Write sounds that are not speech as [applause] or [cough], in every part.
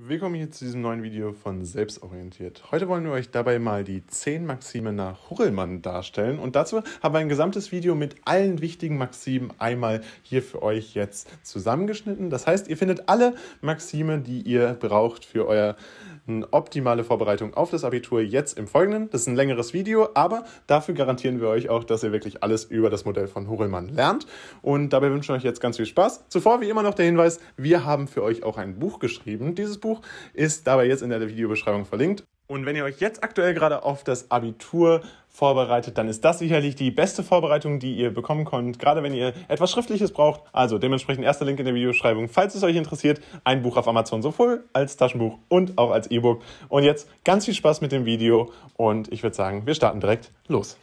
Willkommen hier zu diesem neuen Video von Selbstorientiert. Heute wollen wir euch dabei mal die 10 Maxime nach Hurlmann darstellen und dazu haben wir ein gesamtes Video mit allen wichtigen Maximen einmal hier für euch jetzt zusammengeschnitten. Das heißt, ihr findet alle Maxime, die ihr braucht für eure hm, optimale Vorbereitung auf das Abitur jetzt im Folgenden. Das ist ein längeres Video, aber dafür garantieren wir euch auch, dass ihr wirklich alles über das Modell von Hurrellmann lernt und dabei wünschen wir euch jetzt ganz viel Spaß. Zuvor wie immer noch der Hinweis, wir haben für euch auch ein Buch geschrieben. Dieses Buch Textbuch ist dabei jetzt in der Videobeschreibung verlinkt. Und wenn ihr euch jetzt aktuell gerade auf das Abitur vorbereitet, dann ist das sicherlich die beste Vorbereitung, die ihr bekommen könnt, gerade wenn ihr etwas Schriftliches braucht. Also dementsprechend erster Link in der Videobeschreibung, falls es euch interessiert, ein Buch auf Amazon sowohl als Taschenbuch und auch als E-Book. Und jetzt ganz viel Spaß mit dem Video und ich würde sagen, wir starten direkt los.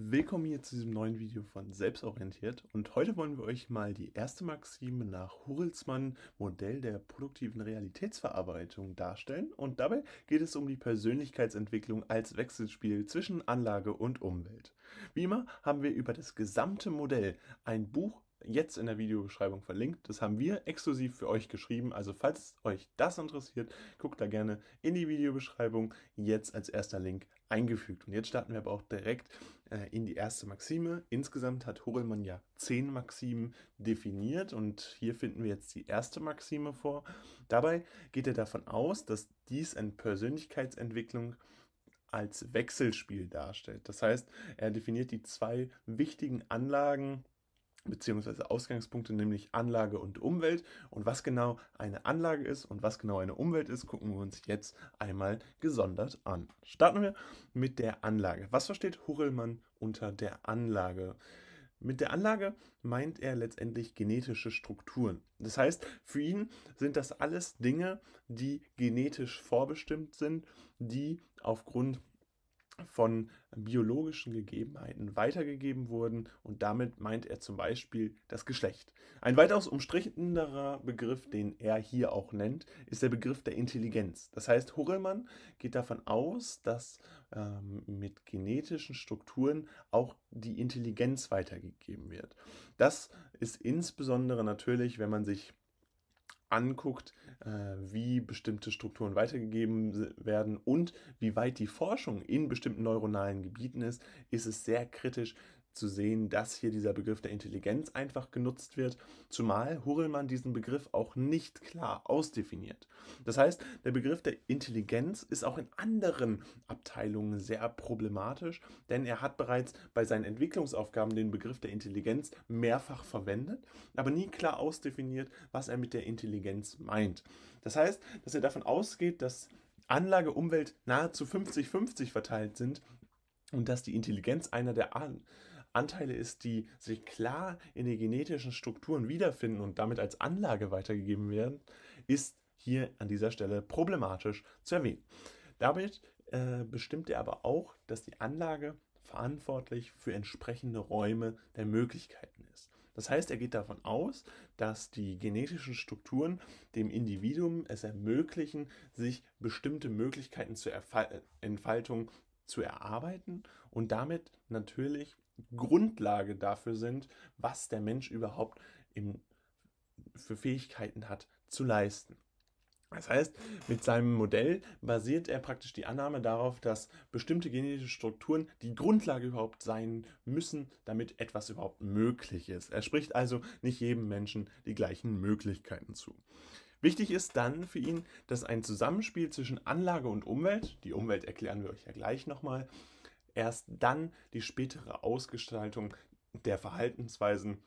Willkommen hier zu diesem neuen Video von Selbstorientiert und heute wollen wir euch mal die erste Maxime nach Hurelsmann Modell der produktiven Realitätsverarbeitung darstellen und dabei geht es um die Persönlichkeitsentwicklung als Wechselspiel zwischen Anlage und Umwelt. Wie immer haben wir über das gesamte Modell ein Buch jetzt in der Videobeschreibung verlinkt. Das haben wir exklusiv für euch geschrieben. Also falls euch das interessiert, guckt da gerne in die Videobeschreibung jetzt als erster Link eingefügt. Und jetzt starten wir aber auch direkt äh, in die erste Maxime. Insgesamt hat Hogelmann ja zehn Maximen definiert und hier finden wir jetzt die erste Maxime vor. Dabei geht er davon aus, dass dies eine Persönlichkeitsentwicklung als Wechselspiel darstellt. Das heißt, er definiert die zwei wichtigen Anlagen beziehungsweise Ausgangspunkte, nämlich Anlage und Umwelt. Und was genau eine Anlage ist und was genau eine Umwelt ist, gucken wir uns jetzt einmal gesondert an. Starten wir mit der Anlage. Was versteht Hurrellmann unter der Anlage? Mit der Anlage meint er letztendlich genetische Strukturen. Das heißt, für ihn sind das alles Dinge, die genetisch vorbestimmt sind, die aufgrund von biologischen Gegebenheiten weitergegeben wurden und damit meint er zum Beispiel das Geschlecht. Ein weitaus umstrittenderer Begriff, den er hier auch nennt, ist der Begriff der Intelligenz. Das heißt, Horrellmann geht davon aus, dass ähm, mit genetischen Strukturen auch die Intelligenz weitergegeben wird. Das ist insbesondere natürlich, wenn man sich anguckt, äh, wie bestimmte Strukturen weitergegeben werden und wie weit die Forschung in bestimmten neuronalen Gebieten ist, ist es sehr kritisch, zu sehen, dass hier dieser Begriff der Intelligenz einfach genutzt wird, zumal Hurelmann diesen Begriff auch nicht klar ausdefiniert. Das heißt, der Begriff der Intelligenz ist auch in anderen Abteilungen sehr problematisch, denn er hat bereits bei seinen Entwicklungsaufgaben den Begriff der Intelligenz mehrfach verwendet, aber nie klar ausdefiniert, was er mit der Intelligenz meint. Das heißt, dass er davon ausgeht, dass Anlage, Umwelt nahezu 50-50 verteilt sind und dass die Intelligenz einer der, Anteile ist, die sich klar in den genetischen Strukturen wiederfinden und damit als Anlage weitergegeben werden, ist hier an dieser Stelle problematisch zu erwähnen. Damit äh, bestimmt er aber auch, dass die Anlage verantwortlich für entsprechende Räume der Möglichkeiten ist. Das heißt, er geht davon aus, dass die genetischen Strukturen dem Individuum es ermöglichen, sich bestimmte Möglichkeiten zur Erfall Entfaltung zu erarbeiten und damit natürlich Grundlage dafür sind, was der Mensch überhaupt im, für Fähigkeiten hat zu leisten. Das heißt, mit seinem Modell basiert er praktisch die Annahme darauf, dass bestimmte genetische Strukturen die Grundlage überhaupt sein müssen, damit etwas überhaupt möglich ist. Er spricht also nicht jedem Menschen die gleichen Möglichkeiten zu. Wichtig ist dann für ihn, dass ein Zusammenspiel zwischen Anlage und Umwelt, die Umwelt erklären wir euch ja gleich nochmal, erst dann die spätere Ausgestaltung der Verhaltensweisen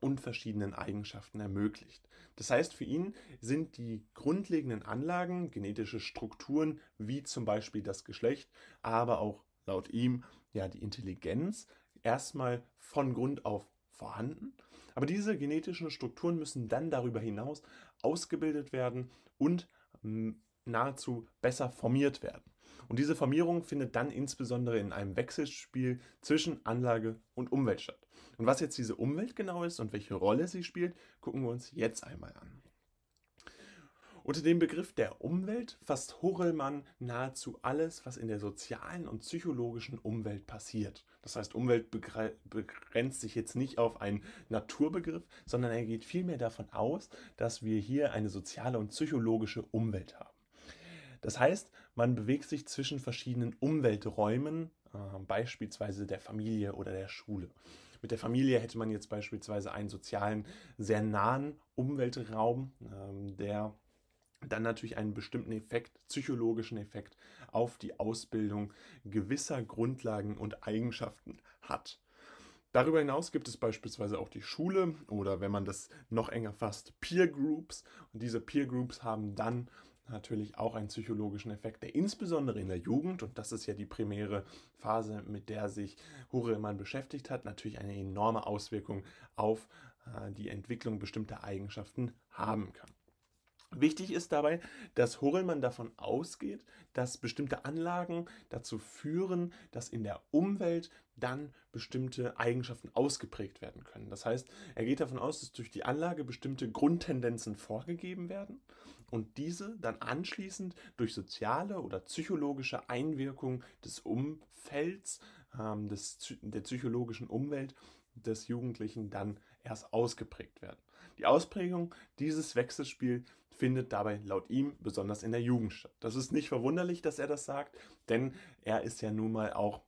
und verschiedenen Eigenschaften ermöglicht. Das heißt, für ihn sind die grundlegenden Anlagen, genetische Strukturen, wie zum Beispiel das Geschlecht, aber auch laut ihm ja die Intelligenz, erstmal von Grund auf vorhanden. Aber diese genetischen Strukturen müssen dann darüber hinaus ausgebildet werden und hm, nahezu besser formiert werden. Und diese Formierung findet dann insbesondere in einem Wechselspiel zwischen Anlage und Umwelt statt. Und was jetzt diese Umwelt genau ist und welche Rolle sie spielt, gucken wir uns jetzt einmal an. Unter dem Begriff der Umwelt fasst Horelmann nahezu alles, was in der sozialen und psychologischen Umwelt passiert. Das heißt, Umwelt begrenzt sich jetzt nicht auf einen Naturbegriff, sondern er geht vielmehr davon aus, dass wir hier eine soziale und psychologische Umwelt haben. Das heißt, man bewegt sich zwischen verschiedenen Umwelträumen, äh, beispielsweise der Familie oder der Schule. Mit der Familie hätte man jetzt beispielsweise einen sozialen, sehr nahen Umweltraum, äh, der dann natürlich einen bestimmten Effekt, psychologischen Effekt auf die Ausbildung gewisser Grundlagen und Eigenschaften hat. Darüber hinaus gibt es beispielsweise auch die Schule oder wenn man das noch enger fasst, Peer Groups. Und diese Peer Groups haben dann natürlich auch einen psychologischen Effekt, der insbesondere in der Jugend, und das ist ja die primäre Phase, mit der sich Huremann beschäftigt hat, natürlich eine enorme Auswirkung auf äh, die Entwicklung bestimmter Eigenschaften haben kann. Wichtig ist dabei, dass Horelmann davon ausgeht, dass bestimmte Anlagen dazu führen, dass in der Umwelt dann bestimmte Eigenschaften ausgeprägt werden können. Das heißt, er geht davon aus, dass durch die Anlage bestimmte Grundtendenzen vorgegeben werden und diese dann anschließend durch soziale oder psychologische Einwirkung des Umfelds, ähm, des, der psychologischen Umwelt des Jugendlichen dann erst ausgeprägt werden. Die Ausprägung dieses Wechselspiels findet dabei laut ihm besonders in der Jugend statt. Das ist nicht verwunderlich, dass er das sagt, denn er ist ja nun mal auch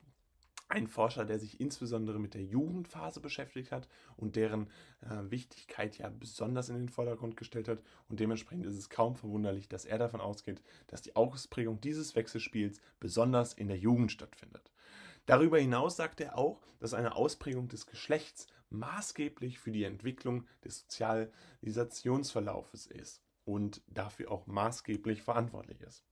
ein Forscher, der sich insbesondere mit der Jugendphase beschäftigt hat und deren äh, Wichtigkeit ja besonders in den Vordergrund gestellt hat. Und dementsprechend ist es kaum verwunderlich, dass er davon ausgeht, dass die Ausprägung dieses Wechselspiels besonders in der Jugend stattfindet. Darüber hinaus sagt er auch, dass eine Ausprägung des Geschlechts maßgeblich für die Entwicklung des Sozialisationsverlaufes ist und dafür auch maßgeblich verantwortlich ist.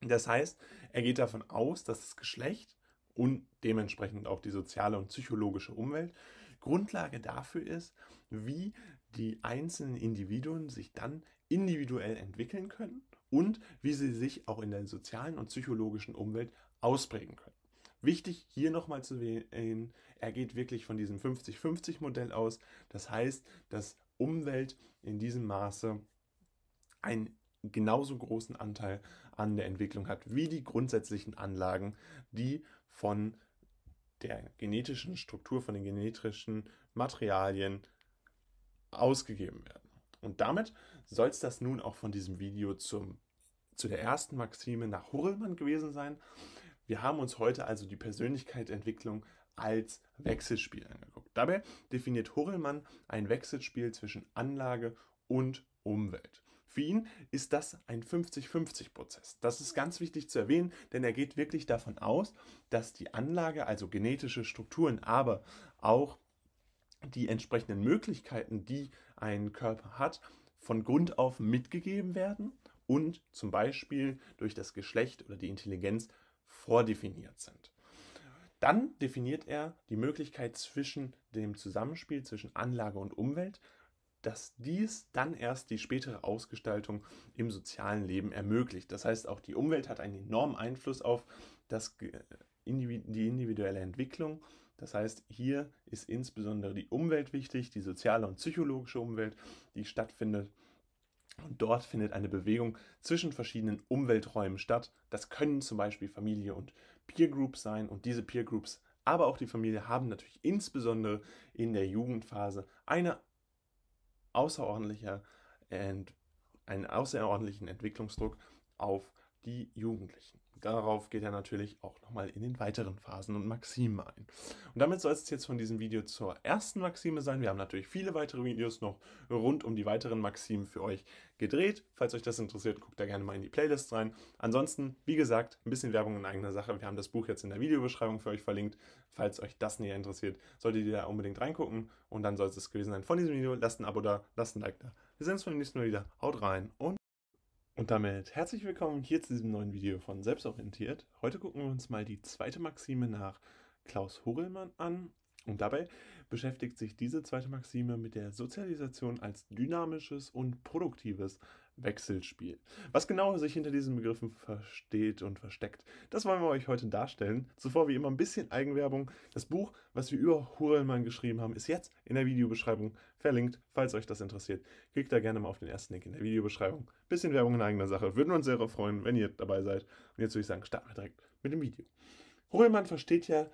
Das heißt, er geht davon aus, dass das Geschlecht und dementsprechend auch die soziale und psychologische Umwelt. Grundlage dafür ist, wie die einzelnen Individuen sich dann individuell entwickeln können und wie sie sich auch in der sozialen und psychologischen Umwelt ausprägen können. Wichtig hier nochmal zu wählen, er geht wirklich von diesem 50-50-Modell aus. Das heißt, dass Umwelt in diesem Maße einen genauso großen Anteil an der Entwicklung hat wie die grundsätzlichen Anlagen, die von der genetischen Struktur, von den genetischen Materialien ausgegeben werden. Und damit soll es das nun auch von diesem Video zum, zu der ersten Maxime nach Hurlmann gewesen sein. Wir haben uns heute also die Persönlichkeitsentwicklung als Wechselspiel angeguckt. Dabei definiert Hurlmann ein Wechselspiel zwischen Anlage und Umwelt. Für ihn ist das ein 50-50-Prozess. Das ist ganz wichtig zu erwähnen, denn er geht wirklich davon aus, dass die Anlage, also genetische Strukturen, aber auch die entsprechenden Möglichkeiten, die ein Körper hat, von Grund auf mitgegeben werden und zum Beispiel durch das Geschlecht oder die Intelligenz vordefiniert sind. Dann definiert er die Möglichkeit zwischen dem Zusammenspiel zwischen Anlage und Umwelt dass dies dann erst die spätere Ausgestaltung im sozialen Leben ermöglicht. Das heißt, auch die Umwelt hat einen enormen Einfluss auf das, die individuelle Entwicklung. Das heißt, hier ist insbesondere die Umwelt wichtig, die soziale und psychologische Umwelt, die stattfindet. Und dort findet eine Bewegung zwischen verschiedenen Umwelträumen statt. Das können zum Beispiel Familie und Peergroups sein. Und diese Peergroups, aber auch die Familie haben natürlich insbesondere in der Jugendphase eine außerordentlicher einen außerordentlichen Entwicklungsdruck auf die Jugendlichen darauf geht er natürlich auch nochmal in den weiteren Phasen und Maximen ein. Und damit soll es jetzt von diesem Video zur ersten Maxime sein. Wir haben natürlich viele weitere Videos noch rund um die weiteren Maximen für euch gedreht. Falls euch das interessiert, guckt da gerne mal in die Playlist rein. Ansonsten, wie gesagt, ein bisschen Werbung in eigener Sache. Wir haben das Buch jetzt in der Videobeschreibung für euch verlinkt. Falls euch das näher interessiert, solltet ihr da unbedingt reingucken. Und dann soll es gewesen sein von diesem Video. Lasst ein Abo da, lasst ein Like da. Wir sehen uns beim nächsten Mal wieder. Haut rein und und damit herzlich willkommen hier zu diesem neuen Video von Selbstorientiert. Heute gucken wir uns mal die zweite Maxime nach Klaus Hogelmann an. Und dabei beschäftigt sich diese zweite Maxime mit der Sozialisation als dynamisches und produktives Wechselspiel. Was genau sich hinter diesen Begriffen versteht und versteckt, das wollen wir euch heute darstellen. Zuvor wie immer ein bisschen Eigenwerbung. Das Buch, was wir über Hurlmann geschrieben haben, ist jetzt in der Videobeschreibung verlinkt. Falls euch das interessiert, klickt da gerne mal auf den ersten Link in der Videobeschreibung. Bisschen Werbung in eigener Sache. Würden wir uns sehr freuen, wenn ihr dabei seid. Und jetzt würde ich sagen, starten wir direkt mit dem Video. Hurlmann versteht ja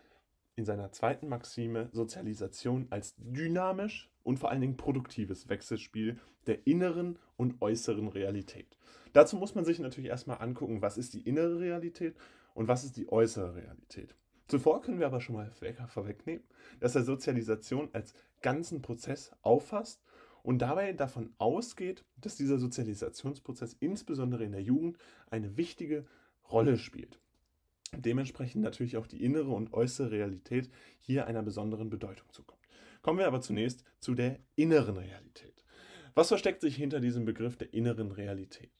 in seiner zweiten Maxime Sozialisation als dynamisch und vor allen Dingen produktives Wechselspiel der inneren und äußeren Realität. Dazu muss man sich natürlich erstmal angucken, was ist die innere Realität und was ist die äußere Realität. Zuvor können wir aber schon mal vorwegnehmen, dass er Sozialisation als ganzen Prozess auffasst und dabei davon ausgeht, dass dieser Sozialisationsprozess insbesondere in der Jugend eine wichtige Rolle spielt dementsprechend natürlich auch die innere und äußere Realität hier einer besonderen Bedeutung zukommt. Kommen wir aber zunächst zu der inneren Realität. Was versteckt sich hinter diesem Begriff der inneren Realität?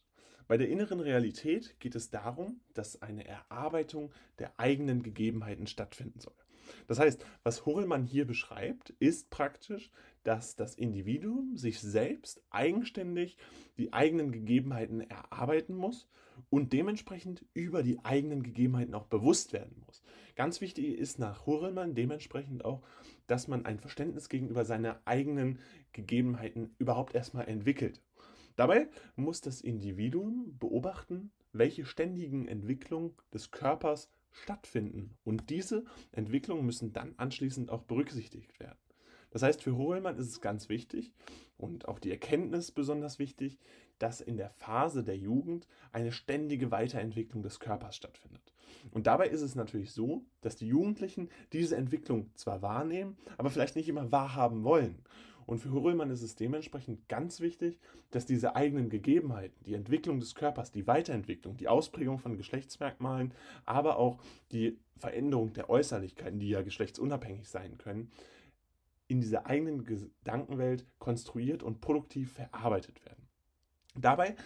Bei der inneren Realität geht es darum, dass eine Erarbeitung der eigenen Gegebenheiten stattfinden soll. Das heißt, was Hurlmann hier beschreibt, ist praktisch dass das Individuum sich selbst eigenständig die eigenen Gegebenheiten erarbeiten muss und dementsprechend über die eigenen Gegebenheiten auch bewusst werden muss. Ganz wichtig ist nach Hurelmann dementsprechend auch, dass man ein Verständnis gegenüber seinen eigenen Gegebenheiten überhaupt erstmal entwickelt. Dabei muss das Individuum beobachten, welche ständigen Entwicklungen des Körpers stattfinden. Und diese Entwicklungen müssen dann anschließend auch berücksichtigt werden. Das heißt, für Hohlmann ist es ganz wichtig und auch die Erkenntnis besonders wichtig, dass in der Phase der Jugend eine ständige Weiterentwicklung des Körpers stattfindet. Und dabei ist es natürlich so, dass die Jugendlichen diese Entwicklung zwar wahrnehmen, aber vielleicht nicht immer wahrhaben wollen. Und für Hurlmann ist es dementsprechend ganz wichtig, dass diese eigenen Gegebenheiten, die Entwicklung des Körpers, die Weiterentwicklung, die Ausprägung von Geschlechtsmerkmalen, aber auch die Veränderung der Äußerlichkeiten, die ja geschlechtsunabhängig sein können, in dieser eigenen Gedankenwelt konstruiert und produktiv verarbeitet werden. Dabei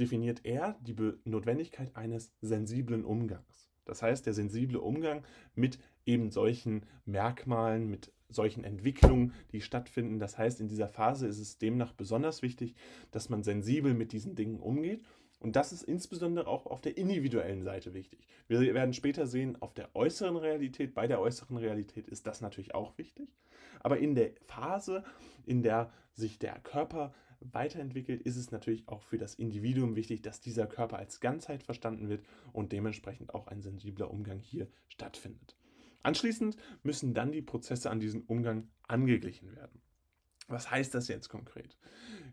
definiert er die Be Notwendigkeit eines sensiblen Umgangs. Das heißt, der sensible Umgang mit eben solchen Merkmalen, mit solchen Entwicklungen, die stattfinden. Das heißt, in dieser Phase ist es demnach besonders wichtig, dass man sensibel mit diesen Dingen umgeht und das ist insbesondere auch auf der individuellen Seite wichtig. Wir werden später sehen, auf der äußeren Realität, bei der äußeren Realität ist das natürlich auch wichtig. Aber in der Phase, in der sich der Körper weiterentwickelt, ist es natürlich auch für das Individuum wichtig, dass dieser Körper als Ganzheit verstanden wird und dementsprechend auch ein sensibler Umgang hier stattfindet. Anschließend müssen dann die Prozesse an diesen Umgang angeglichen werden. Was heißt das jetzt konkret?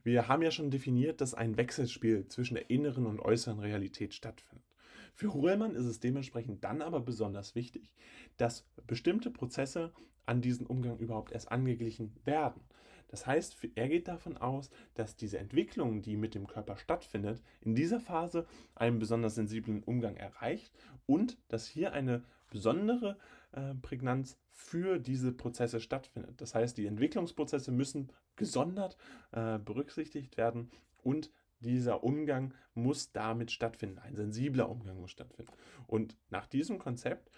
Wir haben ja schon definiert, dass ein Wechselspiel zwischen der inneren und äußeren Realität stattfindet. Für Ruhrmann ist es dementsprechend dann aber besonders wichtig, dass bestimmte Prozesse an diesen Umgang überhaupt erst angeglichen werden. Das heißt, er geht davon aus, dass diese Entwicklung, die mit dem Körper stattfindet, in dieser Phase einen besonders sensiblen Umgang erreicht und dass hier eine besondere äh, Prägnanz für diese Prozesse stattfindet. Das heißt, die Entwicklungsprozesse müssen gesondert äh, berücksichtigt werden und dieser Umgang muss damit stattfinden. Ein sensibler Umgang muss stattfinden. Und nach diesem Konzept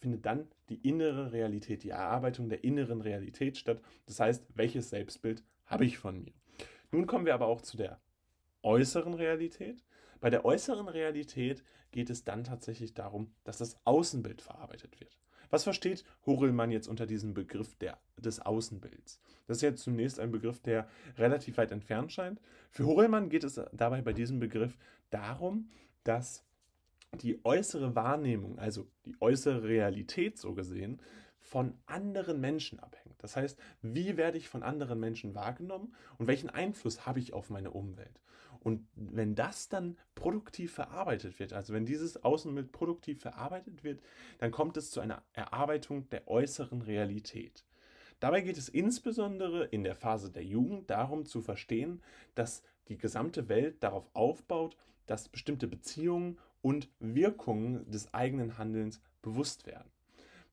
findet dann die innere Realität, die Erarbeitung der inneren Realität statt. Das heißt, welches Selbstbild habe ich von mir? Nun kommen wir aber auch zu der äußeren Realität. Bei der äußeren Realität geht es dann tatsächlich darum, dass das Außenbild verarbeitet wird. Was versteht Horelmann jetzt unter diesem Begriff der, des Außenbilds? Das ist ja zunächst ein Begriff, der relativ weit entfernt scheint. Für Horelmann geht es dabei bei diesem Begriff darum, dass die äußere Wahrnehmung, also die äußere Realität so gesehen, von anderen Menschen abhängt. Das heißt, wie werde ich von anderen Menschen wahrgenommen und welchen Einfluss habe ich auf meine Umwelt? Und wenn das dann produktiv verarbeitet wird, also wenn dieses Außenbild produktiv verarbeitet wird, dann kommt es zu einer Erarbeitung der äußeren Realität. Dabei geht es insbesondere in der Phase der Jugend darum zu verstehen, dass die gesamte Welt darauf aufbaut, dass bestimmte Beziehungen und Wirkungen des eigenen Handelns bewusst werden.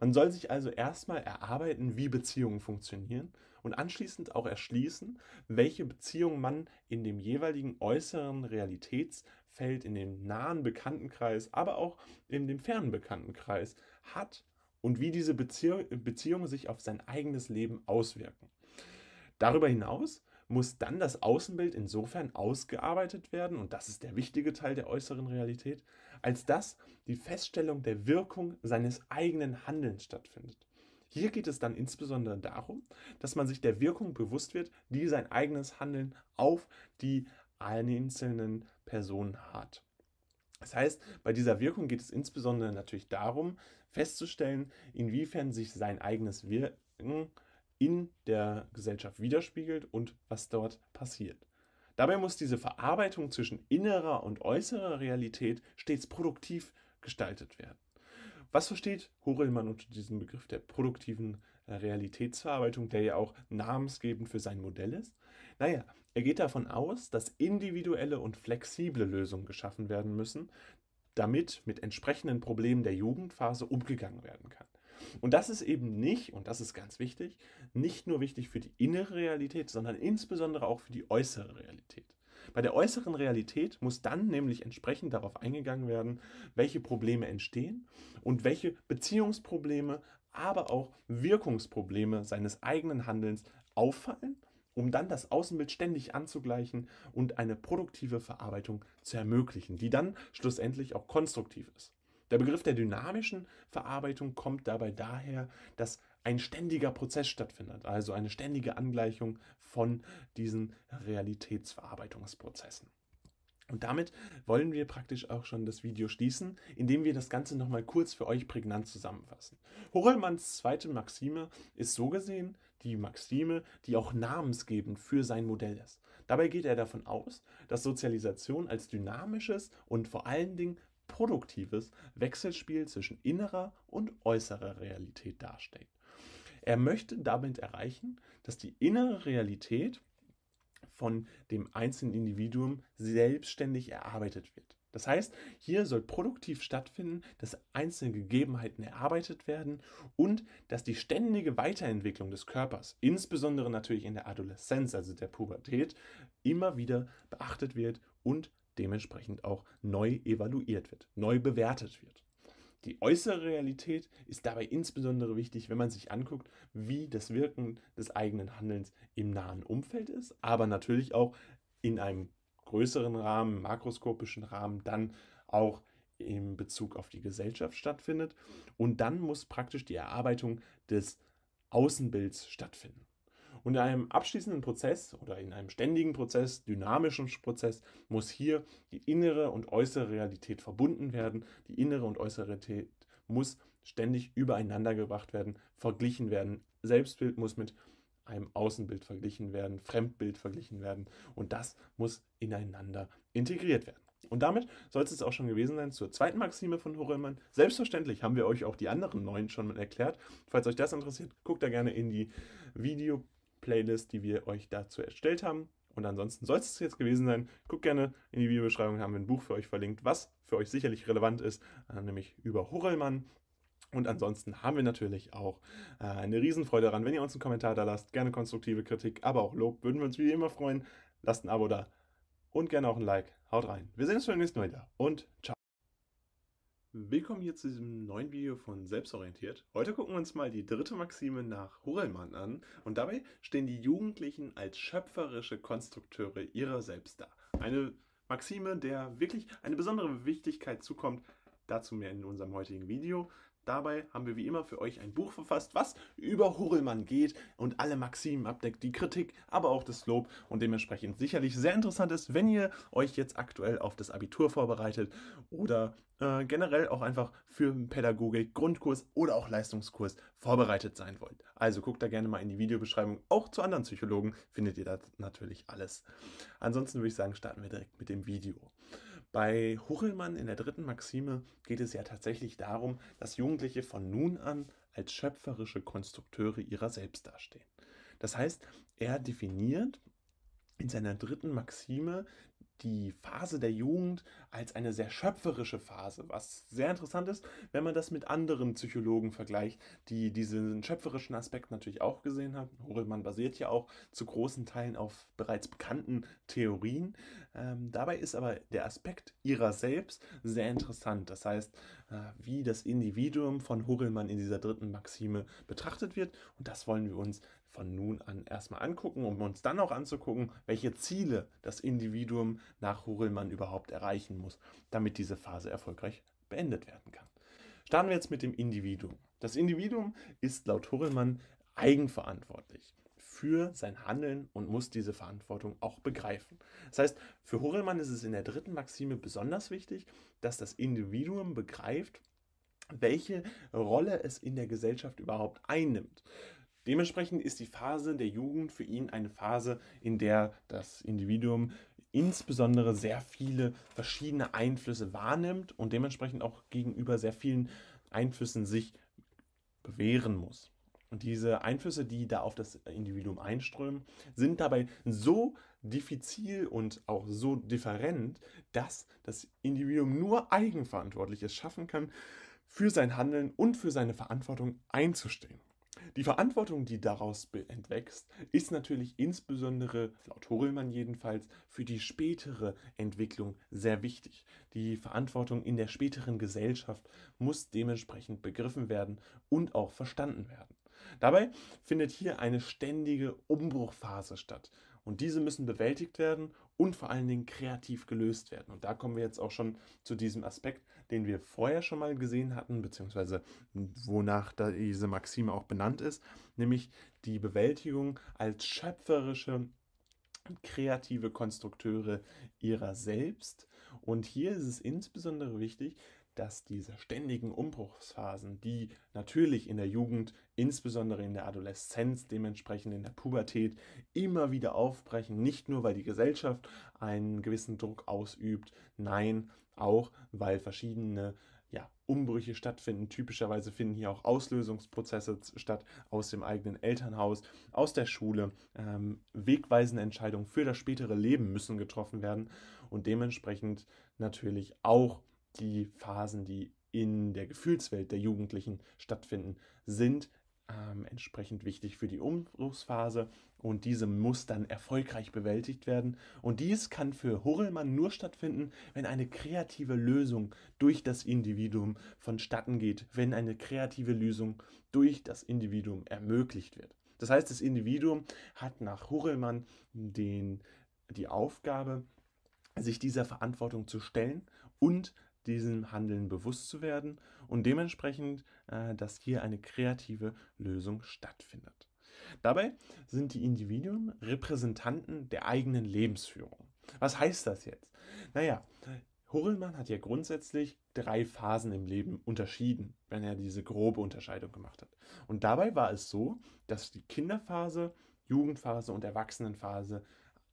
Man soll sich also erstmal erarbeiten, wie Beziehungen funktionieren und anschließend auch erschließen, welche Beziehung man in dem jeweiligen äußeren Realitätsfeld, in dem nahen Bekanntenkreis, aber auch in dem fernen Bekanntenkreis hat und wie diese Beziehungen Beziehung sich auf sein eigenes Leben auswirken. Darüber hinaus muss dann das Außenbild insofern ausgearbeitet werden, und das ist der wichtige Teil der äußeren Realität, als dass die Feststellung der Wirkung seines eigenen Handelns stattfindet. Hier geht es dann insbesondere darum, dass man sich der Wirkung bewusst wird, die sein eigenes Handeln auf die einzelnen Personen hat. Das heißt, bei dieser Wirkung geht es insbesondere natürlich darum, festzustellen, inwiefern sich sein eigenes Wirken in der Gesellschaft widerspiegelt und was dort passiert. Dabei muss diese Verarbeitung zwischen innerer und äußerer Realität stets produktiv gestaltet werden. Was versteht Horelmann unter diesem Begriff der produktiven äh, Realitätsverarbeitung, der ja auch namensgebend für sein Modell ist? Naja, er geht davon aus, dass individuelle und flexible Lösungen geschaffen werden müssen, damit mit entsprechenden Problemen der Jugendphase umgegangen werden kann. Und das ist eben nicht, und das ist ganz wichtig, nicht nur wichtig für die innere Realität, sondern insbesondere auch für die äußere Realität. Bei der äußeren Realität muss dann nämlich entsprechend darauf eingegangen werden, welche Probleme entstehen und welche Beziehungsprobleme, aber auch Wirkungsprobleme seines eigenen Handelns auffallen, um dann das Außenbild ständig anzugleichen und eine produktive Verarbeitung zu ermöglichen, die dann schlussendlich auch konstruktiv ist. Der Begriff der dynamischen Verarbeitung kommt dabei daher, dass ein ständiger Prozess stattfindet, also eine ständige Angleichung von diesen Realitätsverarbeitungsprozessen. Und damit wollen wir praktisch auch schon das Video schließen, indem wir das Ganze nochmal kurz für euch prägnant zusammenfassen. Horelmanns zweite Maxime ist so gesehen die Maxime, die auch namensgebend für sein Modell ist. Dabei geht er davon aus, dass Sozialisation als dynamisches und vor allen Dingen produktives Wechselspiel zwischen innerer und äußerer Realität darsteckt. Er möchte damit erreichen, dass die innere Realität von dem einzelnen Individuum selbstständig erarbeitet wird. Das heißt, hier soll produktiv stattfinden, dass einzelne Gegebenheiten erarbeitet werden und dass die ständige Weiterentwicklung des Körpers, insbesondere natürlich in der Adoleszenz, also der Pubertät, immer wieder beachtet wird und dementsprechend auch neu evaluiert wird, neu bewertet wird. Die äußere Realität ist dabei insbesondere wichtig, wenn man sich anguckt, wie das Wirken des eigenen Handelns im nahen Umfeld ist, aber natürlich auch in einem größeren Rahmen, makroskopischen Rahmen, dann auch in Bezug auf die Gesellschaft stattfindet. Und dann muss praktisch die Erarbeitung des Außenbilds stattfinden. Und in einem abschließenden Prozess oder in einem ständigen Prozess, dynamischen Prozess, muss hier die innere und äußere Realität verbunden werden. Die innere und äußere Realität muss ständig übereinander gebracht werden, verglichen werden. Selbstbild muss mit einem Außenbild verglichen werden, Fremdbild verglichen werden und das muss ineinander integriert werden. Und damit soll es auch schon gewesen sein zur zweiten Maxime von Horrellmann. Selbstverständlich haben wir euch auch die anderen neun schon erklärt. Falls euch das interessiert, guckt da gerne in die Video Playlist, die wir euch dazu erstellt haben. Und ansonsten soll es jetzt gewesen sein. Guckt gerne in die Videobeschreibung, haben wir ein Buch für euch verlinkt, was für euch sicherlich relevant ist, äh, nämlich über Horelmann. Und ansonsten haben wir natürlich auch äh, eine Riesenfreude daran, wenn ihr uns einen Kommentar da lasst. Gerne konstruktive Kritik, aber auch Lob. Würden wir uns wie immer freuen. Lasst ein Abo da und gerne auch ein Like. Haut rein. Wir sehen uns beim nächsten Mal wieder und ciao. Willkommen hier zu diesem neuen Video von Selbstorientiert. Heute gucken wir uns mal die dritte Maxime nach Hurelmann an und dabei stehen die Jugendlichen als schöpferische Konstrukteure ihrer selbst da. Eine Maxime, der wirklich eine besondere Wichtigkeit zukommt, dazu mehr in unserem heutigen Video. Dabei haben wir wie immer für euch ein Buch verfasst, was über Hurlmann geht und alle Maximen abdeckt, die Kritik, aber auch das Lob und dementsprechend sicherlich sehr interessant ist, wenn ihr euch jetzt aktuell auf das Abitur vorbereitet oder äh, generell auch einfach für einen Pädagogik, Grundkurs oder auch Leistungskurs vorbereitet sein wollt. Also guckt da gerne mal in die Videobeschreibung. Auch zu anderen Psychologen findet ihr da natürlich alles. Ansonsten würde ich sagen, starten wir direkt mit dem Video. Bei Huchelmann in der dritten Maxime geht es ja tatsächlich darum, dass Jugendliche von nun an als schöpferische Konstrukteure ihrer selbst dastehen. Das heißt, er definiert in seiner dritten Maxime die Phase der Jugend als eine sehr schöpferische Phase, was sehr interessant ist, wenn man das mit anderen Psychologen vergleicht, die diesen schöpferischen Aspekt natürlich auch gesehen haben. Horelmann basiert ja auch zu großen Teilen auf bereits bekannten Theorien. Ähm, dabei ist aber der Aspekt ihrer selbst sehr interessant. Das heißt, äh, wie das Individuum von Horelmann in dieser dritten Maxime betrachtet wird. Und das wollen wir uns von nun an erstmal angucken, um uns dann auch anzugucken, welche Ziele das Individuum nach Hurelmann überhaupt erreichen muss, damit diese Phase erfolgreich beendet werden kann. Starten wir jetzt mit dem Individuum. Das Individuum ist laut Hurelmann eigenverantwortlich für sein Handeln und muss diese Verantwortung auch begreifen. Das heißt, für Hurelmann ist es in der dritten Maxime besonders wichtig, dass das Individuum begreift, welche Rolle es in der Gesellschaft überhaupt einnimmt. Dementsprechend ist die Phase der Jugend für ihn eine Phase, in der das Individuum insbesondere sehr viele verschiedene Einflüsse wahrnimmt und dementsprechend auch gegenüber sehr vielen Einflüssen sich bewähren muss. Und diese Einflüsse, die da auf das Individuum einströmen, sind dabei so diffizil und auch so different, dass das Individuum nur Eigenverantwortliches schaffen kann, für sein Handeln und für seine Verantwortung einzustehen. Die Verantwortung, die daraus entwächst, ist natürlich insbesondere, laut Horelmann jedenfalls, für die spätere Entwicklung sehr wichtig. Die Verantwortung in der späteren Gesellschaft muss dementsprechend begriffen werden und auch verstanden werden. Dabei findet hier eine ständige Umbruchphase statt. Und diese müssen bewältigt werden und vor allen Dingen kreativ gelöst werden. Und da kommen wir jetzt auch schon zu diesem Aspekt, den wir vorher schon mal gesehen hatten, beziehungsweise wonach diese Maxime auch benannt ist, nämlich die Bewältigung als schöpferische kreative Konstrukteure ihrer selbst. Und hier ist es insbesondere wichtig, dass diese ständigen Umbruchsphasen, die natürlich in der Jugend, insbesondere in der Adoleszenz, dementsprechend in der Pubertät, immer wieder aufbrechen, nicht nur weil die Gesellschaft einen gewissen Druck ausübt, nein, auch weil verschiedene ja, Umbrüche stattfinden. Typischerweise finden hier auch Auslösungsprozesse statt aus dem eigenen Elternhaus, aus der Schule. Ähm, wegweisende Entscheidungen für das spätere Leben müssen getroffen werden und dementsprechend natürlich auch die Phasen, die in der Gefühlswelt der Jugendlichen stattfinden, sind ähm, entsprechend wichtig für die Umbruchsphase und diese muss dann erfolgreich bewältigt werden. Und dies kann für Horrellmann nur stattfinden, wenn eine kreative Lösung durch das Individuum vonstatten geht, wenn eine kreative Lösung durch das Individuum ermöglicht wird. Das heißt, das Individuum hat nach Horrellmann den, die Aufgabe, sich dieser Verantwortung zu stellen und diesem Handeln bewusst zu werden und dementsprechend, äh, dass hier eine kreative Lösung stattfindet. Dabei sind die Individuen Repräsentanten der eigenen Lebensführung. Was heißt das jetzt? Naja, Hurlmann hat ja grundsätzlich drei Phasen im Leben unterschieden, wenn er diese grobe Unterscheidung gemacht hat. Und dabei war es so, dass die Kinderphase, Jugendphase und Erwachsenenphase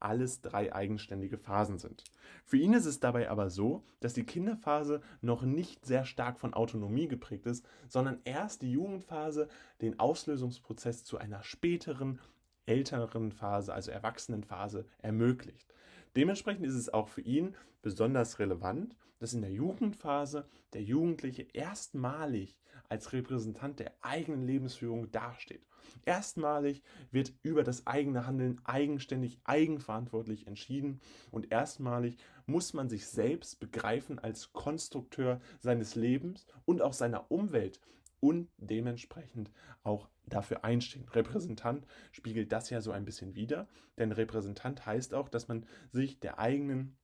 alles drei eigenständige Phasen sind. Für ihn ist es dabei aber so, dass die Kinderphase noch nicht sehr stark von Autonomie geprägt ist, sondern erst die Jugendphase den Auslösungsprozess zu einer späteren, älteren Phase, also Erwachsenenphase, ermöglicht. Dementsprechend ist es auch für ihn besonders relevant, dass in der Jugendphase der Jugendliche erstmalig als Repräsentant der eigenen Lebensführung dasteht Erstmalig wird über das eigene Handeln eigenständig, eigenverantwortlich entschieden und erstmalig muss man sich selbst begreifen als Konstrukteur seines Lebens und auch seiner Umwelt und dementsprechend auch dafür einstehen. Repräsentant spiegelt das ja so ein bisschen wider, denn Repräsentant heißt auch, dass man sich der eigenen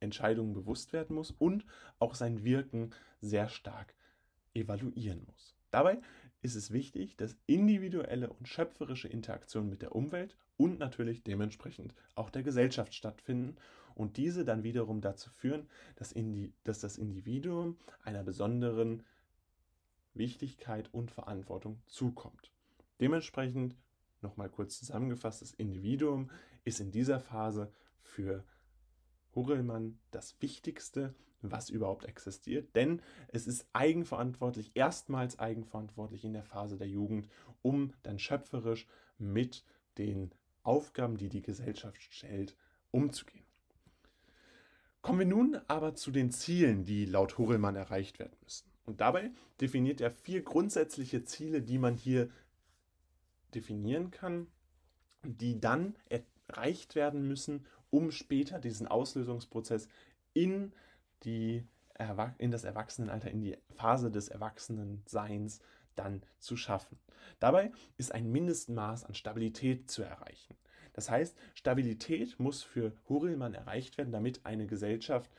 Entscheidungen bewusst werden muss und auch sein Wirken sehr stark evaluieren muss. Dabei ist es wichtig, dass individuelle und schöpferische Interaktionen mit der Umwelt und natürlich dementsprechend auch der Gesellschaft stattfinden und diese dann wiederum dazu führen, dass, Indi dass das Individuum einer besonderen Wichtigkeit und Verantwortung zukommt. Dementsprechend, nochmal kurz zusammengefasst, das Individuum ist in dieser Phase für Hurrellmann das Wichtigste Mhm. was überhaupt existiert. Denn es ist eigenverantwortlich, erstmals eigenverantwortlich in der Phase der Jugend, um dann schöpferisch mit den Aufgaben, die die Gesellschaft stellt, umzugehen. Kommen wir nun aber zu den Zielen, die laut Horelmann erreicht werden müssen. Und dabei definiert er vier grundsätzliche Ziele, die man hier definieren kann, die dann erreicht werden müssen, um später diesen Auslösungsprozess in die in das Erwachsenenalter, in die Phase des Erwachsenenseins dann zu schaffen. Dabei ist ein Mindestmaß an Stabilität zu erreichen. Das heißt, Stabilität muss für Hurelmann erreicht werden, damit eine Gesellschaft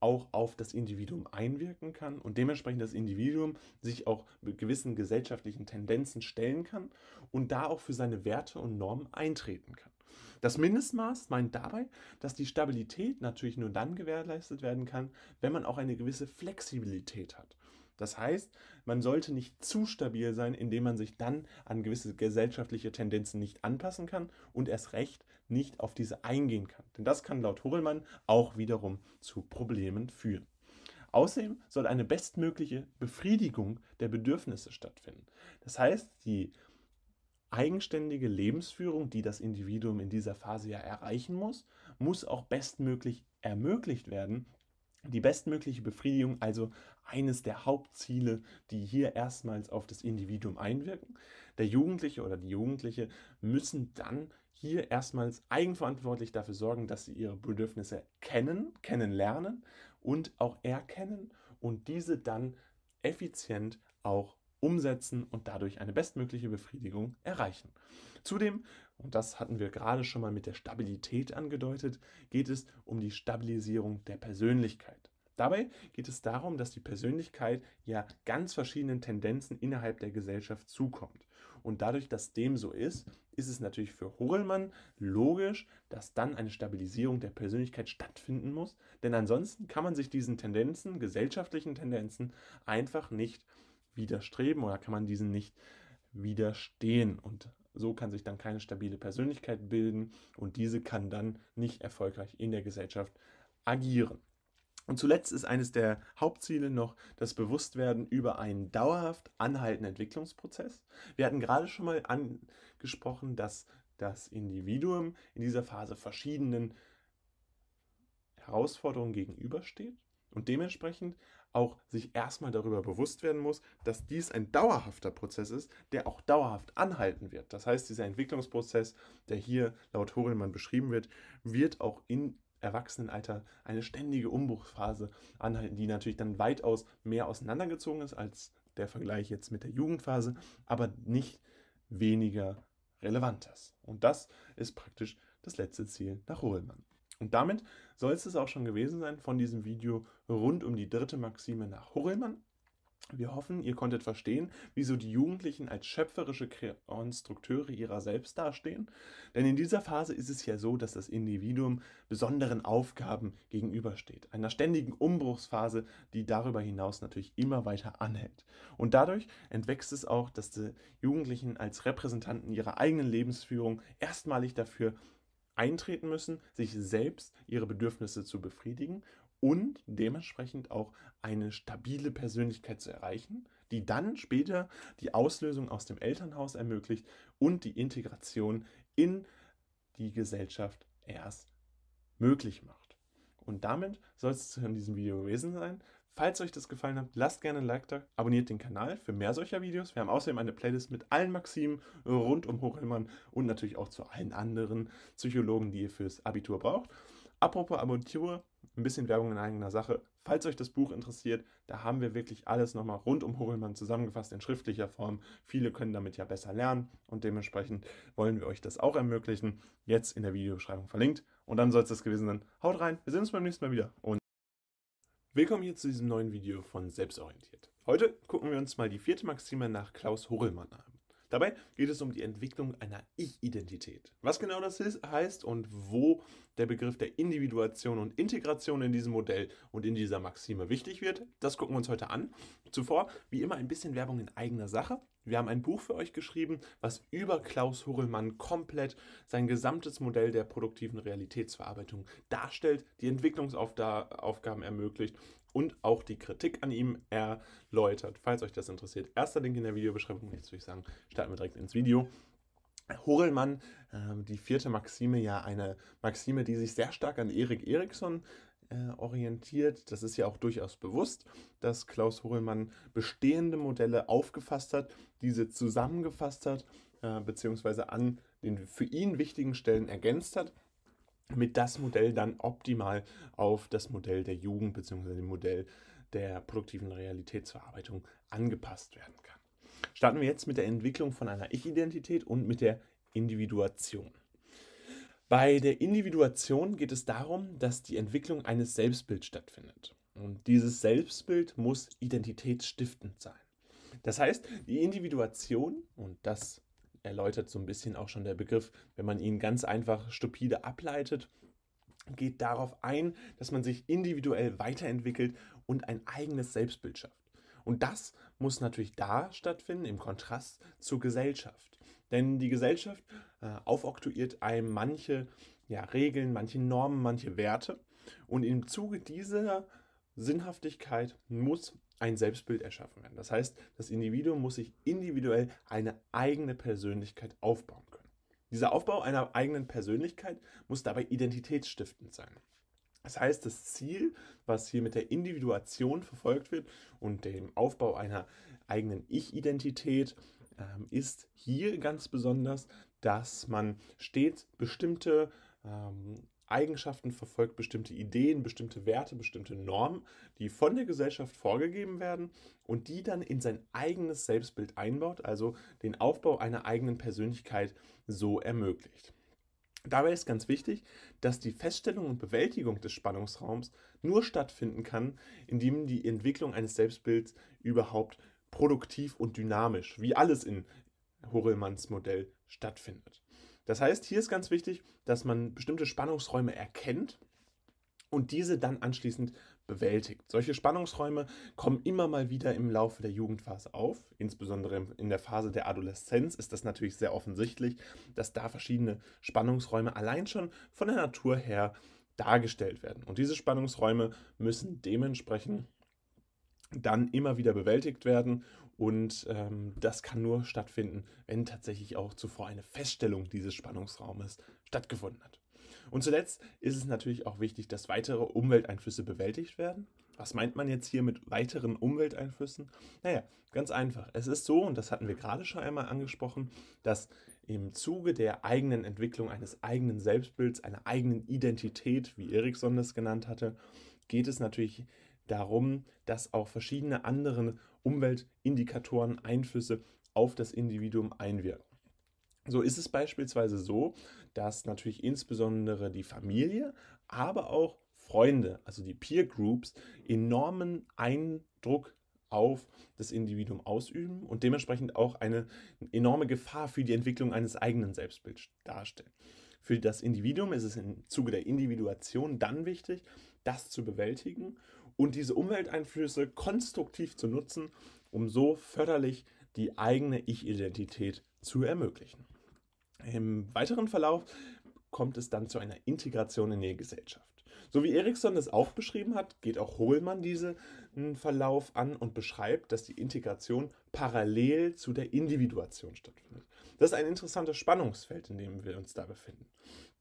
auch auf das Individuum einwirken kann und dementsprechend das Individuum sich auch gewissen gesellschaftlichen Tendenzen stellen kann und da auch für seine Werte und Normen eintreten kann. Das Mindestmaß meint dabei, dass die Stabilität natürlich nur dann gewährleistet werden kann, wenn man auch eine gewisse Flexibilität hat. Das heißt, man sollte nicht zu stabil sein, indem man sich dann an gewisse gesellschaftliche Tendenzen nicht anpassen kann und erst recht nicht auf diese eingehen kann. Denn das kann laut Horelmann auch wiederum zu Problemen führen. Außerdem soll eine bestmögliche Befriedigung der Bedürfnisse stattfinden. Das heißt, die eigenständige Lebensführung, die das Individuum in dieser Phase ja erreichen muss, muss auch bestmöglich ermöglicht werden. Die bestmögliche Befriedigung, also eines der Hauptziele, die hier erstmals auf das Individuum einwirken. Der Jugendliche oder die Jugendliche müssen dann hier erstmals eigenverantwortlich dafür sorgen, dass sie ihre Bedürfnisse kennen, kennenlernen und auch erkennen und diese dann effizient auch umsetzen und dadurch eine bestmögliche Befriedigung erreichen. Zudem, und das hatten wir gerade schon mal mit der Stabilität angedeutet, geht es um die Stabilisierung der Persönlichkeit. Dabei geht es darum, dass die Persönlichkeit ja ganz verschiedenen Tendenzen innerhalb der Gesellschaft zukommt. Und dadurch, dass dem so ist, ist es natürlich für Hogelmann logisch, dass dann eine Stabilisierung der Persönlichkeit stattfinden muss, denn ansonsten kann man sich diesen Tendenzen, gesellschaftlichen Tendenzen, einfach nicht widerstreben oder kann man diesen nicht widerstehen. Und so kann sich dann keine stabile Persönlichkeit bilden und diese kann dann nicht erfolgreich in der Gesellschaft agieren. Und zuletzt ist eines der Hauptziele noch das Bewusstwerden über einen dauerhaft anhaltenden Entwicklungsprozess. Wir hatten gerade schon mal angesprochen, dass das Individuum in dieser Phase verschiedenen Herausforderungen gegenübersteht und dementsprechend auch sich erstmal darüber bewusst werden muss, dass dies ein dauerhafter Prozess ist, der auch dauerhaft anhalten wird. Das heißt, dieser Entwicklungsprozess, der hier laut Horelmann beschrieben wird, wird auch in Erwachsenenalter eine ständige Umbruchsphase anhalten, die natürlich dann weitaus mehr auseinandergezogen ist als der Vergleich jetzt mit der Jugendphase, aber nicht weniger relevant ist. Und das ist praktisch das letzte Ziel nach Hohlmann. Und damit soll es auch schon gewesen sein von diesem Video rund um die dritte Maxime nach Hurlmann. Wir hoffen, ihr konntet verstehen, wieso die Jugendlichen als schöpferische Konstrukteure ihrer selbst dastehen. Denn in dieser Phase ist es ja so, dass das Individuum besonderen Aufgaben gegenübersteht. Einer ständigen Umbruchsphase, die darüber hinaus natürlich immer weiter anhält. Und dadurch entwächst es auch, dass die Jugendlichen als Repräsentanten ihrer eigenen Lebensführung erstmalig dafür eintreten müssen, sich selbst ihre Bedürfnisse zu befriedigen und dementsprechend auch eine stabile Persönlichkeit zu erreichen, die dann später die Auslösung aus dem Elternhaus ermöglicht und die Integration in die Gesellschaft erst möglich macht. Und damit soll es in diesem Video gewesen sein. Falls euch das gefallen hat, lasst gerne ein Like da, abonniert den Kanal für mehr solcher Videos. Wir haben außerdem eine Playlist mit allen Maximen rund um Hochelmann und natürlich auch zu allen anderen Psychologen, die ihr fürs Abitur braucht. Apropos Abitur, ein bisschen Werbung in eigener Sache. Falls euch das Buch interessiert, da haben wir wirklich alles nochmal rund um Hochelmann zusammengefasst in schriftlicher Form. Viele können damit ja besser lernen und dementsprechend wollen wir euch das auch ermöglichen. Jetzt in der Videobeschreibung verlinkt. Und dann soll es das gewesen sein. Haut rein, wir sehen uns beim nächsten Mal wieder und Willkommen hier zu diesem neuen Video von Selbstorientiert. Heute gucken wir uns mal die vierte Maxime nach Klaus Horrellmann an. Dabei geht es um die Entwicklung einer Ich-Identität. Was genau das ist, heißt und wo der Begriff der Individuation und Integration in diesem Modell und in dieser Maxime wichtig wird, das gucken wir uns heute an. Zuvor, wie immer, ein bisschen Werbung in eigener Sache. Wir haben ein Buch für euch geschrieben, was über Klaus Hurelmann komplett sein gesamtes Modell der produktiven Realitätsverarbeitung darstellt, die Entwicklungsaufgaben ermöglicht und auch die Kritik an ihm erläutert. Falls euch das interessiert, erster Link in der Videobeschreibung. Jetzt würde ich sagen, starten wir direkt ins Video. Hurelmann, äh, die vierte Maxime, ja eine Maxime, die sich sehr stark an Erik Erikson äh, orientiert. Das ist ja auch durchaus bewusst, dass Klaus Hohlmann bestehende Modelle aufgefasst hat, diese zusammengefasst hat, äh, beziehungsweise an den für ihn wichtigen Stellen ergänzt hat damit das Modell dann optimal auf das Modell der Jugend bzw. dem Modell der produktiven Realitätsverarbeitung angepasst werden kann. Starten wir jetzt mit der Entwicklung von einer Ich-Identität und mit der Individuation. Bei der Individuation geht es darum, dass die Entwicklung eines Selbstbilds stattfindet. Und dieses Selbstbild muss identitätsstiftend sein. Das heißt, die Individuation, und das erläutert so ein bisschen auch schon der Begriff, wenn man ihn ganz einfach stupide ableitet, geht darauf ein, dass man sich individuell weiterentwickelt und ein eigenes Selbstbild schafft. Und das muss natürlich da stattfinden, im Kontrast zur Gesellschaft. Denn die Gesellschaft äh, aufoktuiert einem manche ja, Regeln, manche Normen, manche Werte. Und im Zuge dieser Sinnhaftigkeit muss ein Selbstbild erschaffen werden. Das heißt, das Individuum muss sich individuell eine eigene Persönlichkeit aufbauen können. Dieser Aufbau einer eigenen Persönlichkeit muss dabei identitätsstiftend sein. Das heißt, das Ziel, was hier mit der Individuation verfolgt wird und dem Aufbau einer eigenen Ich-Identität ähm, ist hier ganz besonders, dass man stets bestimmte ähm, Eigenschaften verfolgt, bestimmte Ideen, bestimmte Werte, bestimmte Normen, die von der Gesellschaft vorgegeben werden und die dann in sein eigenes Selbstbild einbaut, also den Aufbau einer eigenen Persönlichkeit so ermöglicht. Dabei ist ganz wichtig, dass die Feststellung und Bewältigung des Spannungsraums nur stattfinden kann, indem die Entwicklung eines Selbstbilds überhaupt produktiv und dynamisch, wie alles in Horelmanns Modell stattfindet. Das heißt, hier ist ganz wichtig, dass man bestimmte Spannungsräume erkennt und diese dann anschließend bewältigt. Solche Spannungsräume kommen immer mal wieder im Laufe der Jugendphase auf. Insbesondere in der Phase der Adoleszenz ist das natürlich sehr offensichtlich, dass da verschiedene Spannungsräume allein schon von der Natur her dargestellt werden. Und diese Spannungsräume müssen dementsprechend dann immer wieder bewältigt werden. Und ähm, das kann nur stattfinden, wenn tatsächlich auch zuvor eine Feststellung dieses Spannungsraumes stattgefunden hat. Und zuletzt ist es natürlich auch wichtig, dass weitere Umwelteinflüsse bewältigt werden. Was meint man jetzt hier mit weiteren Umwelteinflüssen? Naja, ganz einfach. Es ist so, und das hatten wir gerade schon einmal angesprochen, dass im Zuge der eigenen Entwicklung eines eigenen Selbstbilds, einer eigenen Identität, wie Erikson das genannt hatte, geht es natürlich darum, dass auch verschiedene andere Umweltindikatoren Einflüsse auf das Individuum einwirken. So ist es beispielsweise so, dass natürlich insbesondere die Familie, aber auch Freunde, also die Peer Groups, enormen Eindruck auf das Individuum ausüben und dementsprechend auch eine enorme Gefahr für die Entwicklung eines eigenen Selbstbilds darstellen. Für das Individuum ist es im Zuge der Individuation dann wichtig, das zu bewältigen und diese Umwelteinflüsse konstruktiv zu nutzen, um so förderlich die eigene Ich-Identität zu ermöglichen. Im weiteren Verlauf kommt es dann zu einer Integration in die Gesellschaft. So wie Ericsson es auch beschrieben hat, geht auch Hohlmann diesen Verlauf an und beschreibt, dass die Integration parallel zu der Individuation stattfindet. Das ist ein interessantes Spannungsfeld, in dem wir uns da befinden.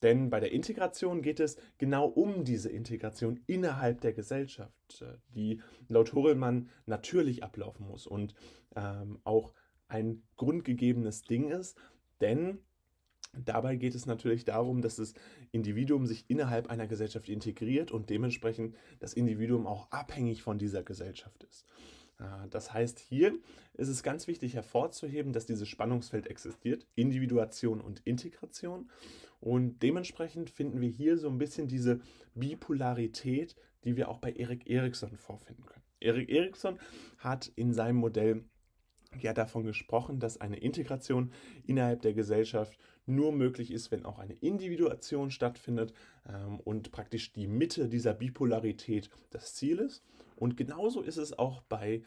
Denn bei der Integration geht es genau um diese Integration innerhalb der Gesellschaft, äh, die laut Horelmann natürlich ablaufen muss und ähm, auch ein grundgegebenes Ding ist, denn dabei geht es natürlich darum, dass das Individuum sich innerhalb einer Gesellschaft integriert und dementsprechend das Individuum auch abhängig von dieser Gesellschaft ist. Das heißt, hier ist es ganz wichtig hervorzuheben, dass dieses Spannungsfeld existiert, Individuation und Integration. Und dementsprechend finden wir hier so ein bisschen diese Bipolarität, die wir auch bei Erik Eriksson vorfinden können. Erik Eriksson hat in seinem Modell ja davon gesprochen, dass eine Integration innerhalb der Gesellschaft nur möglich ist, wenn auch eine Individuation stattfindet ähm, und praktisch die Mitte dieser Bipolarität das Ziel ist und genauso ist es auch bei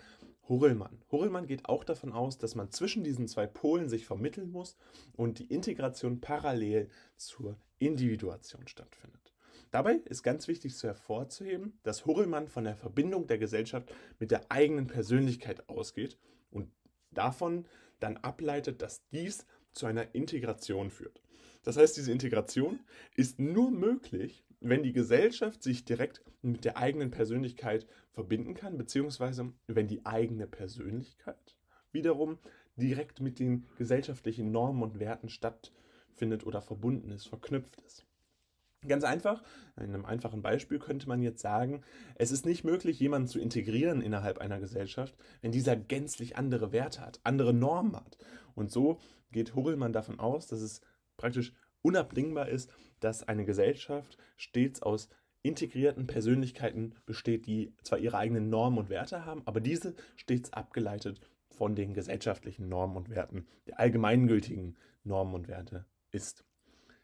Hurlmann. Hurlmann geht auch davon aus, dass man zwischen diesen zwei Polen sich vermitteln muss und die Integration parallel zur Individuation stattfindet. Dabei ist ganz wichtig zu hervorzuheben, dass Hurlmann von der Verbindung der Gesellschaft mit der eigenen Persönlichkeit ausgeht und davon dann ableitet, dass dies zu einer Integration führt. Das heißt, diese Integration ist nur möglich, wenn die Gesellschaft sich direkt mit der eigenen Persönlichkeit verbinden kann, beziehungsweise wenn die eigene Persönlichkeit wiederum direkt mit den gesellschaftlichen Normen und Werten stattfindet oder verbunden ist, verknüpft ist. Ganz einfach, in einem einfachen Beispiel könnte man jetzt sagen, es ist nicht möglich, jemanden zu integrieren innerhalb einer Gesellschaft, wenn dieser gänzlich andere Werte hat, andere Normen hat. Und so geht Hurlmann davon aus, dass es praktisch unabdingbar ist, dass eine Gesellschaft stets aus integrierten Persönlichkeiten besteht, die zwar ihre eigenen Normen und Werte haben, aber diese stets abgeleitet von den gesellschaftlichen Normen und Werten, der allgemeingültigen Normen und Werte ist.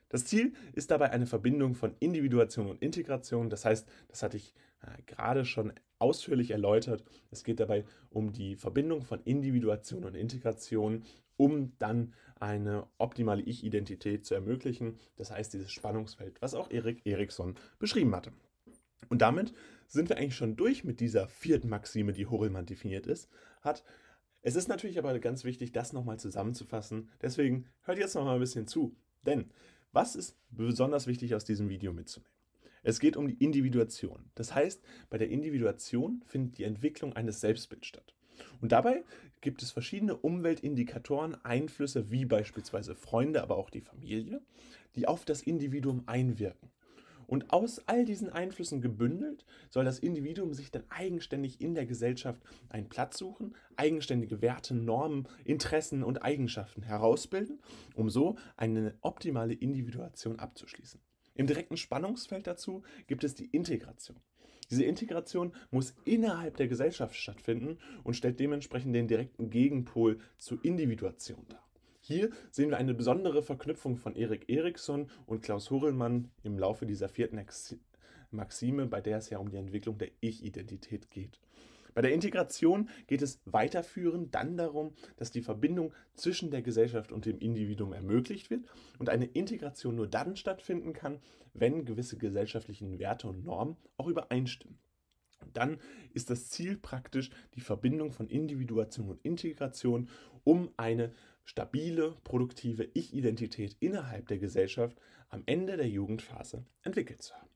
Das Ziel ist dabei eine Verbindung von Individuation und Integration. Das heißt, das hatte ich äh, gerade schon ausführlich erläutert. Es geht dabei um die Verbindung von Individuation und Integration um dann eine optimale Ich-Identität zu ermöglichen. Das heißt, dieses Spannungsfeld, was auch Erik Eriksson beschrieben hatte. Und damit sind wir eigentlich schon durch mit dieser vierten Maxime, die Horelmann definiert ist, hat. Es ist natürlich aber ganz wichtig, das nochmal zusammenzufassen. Deswegen hört jetzt nochmal ein bisschen zu. Denn was ist besonders wichtig aus diesem Video mitzunehmen? Es geht um die Individuation. Das heißt, bei der Individuation findet die Entwicklung eines Selbstbilds statt. Und dabei gibt es verschiedene Umweltindikatoren, Einflüsse wie beispielsweise Freunde, aber auch die Familie, die auf das Individuum einwirken. Und aus all diesen Einflüssen gebündelt soll das Individuum sich dann eigenständig in der Gesellschaft einen Platz suchen, eigenständige Werte, Normen, Interessen und Eigenschaften herausbilden, um so eine optimale Individuation abzuschließen. Im direkten Spannungsfeld dazu gibt es die Integration. Diese Integration muss innerhalb der Gesellschaft stattfinden und stellt dementsprechend den direkten Gegenpol zur Individuation dar. Hier sehen wir eine besondere Verknüpfung von Erik Eriksson und Klaus Hurelmann im Laufe dieser vierten Maxime, bei der es ja um die Entwicklung der Ich-Identität geht. Bei der Integration geht es weiterführend dann darum, dass die Verbindung zwischen der Gesellschaft und dem Individuum ermöglicht wird und eine Integration nur dann stattfinden kann, wenn gewisse gesellschaftlichen Werte und Normen auch übereinstimmen. dann ist das Ziel praktisch die Verbindung von Individuation und Integration, um eine stabile, produktive Ich-Identität innerhalb der Gesellschaft am Ende der Jugendphase entwickelt zu haben.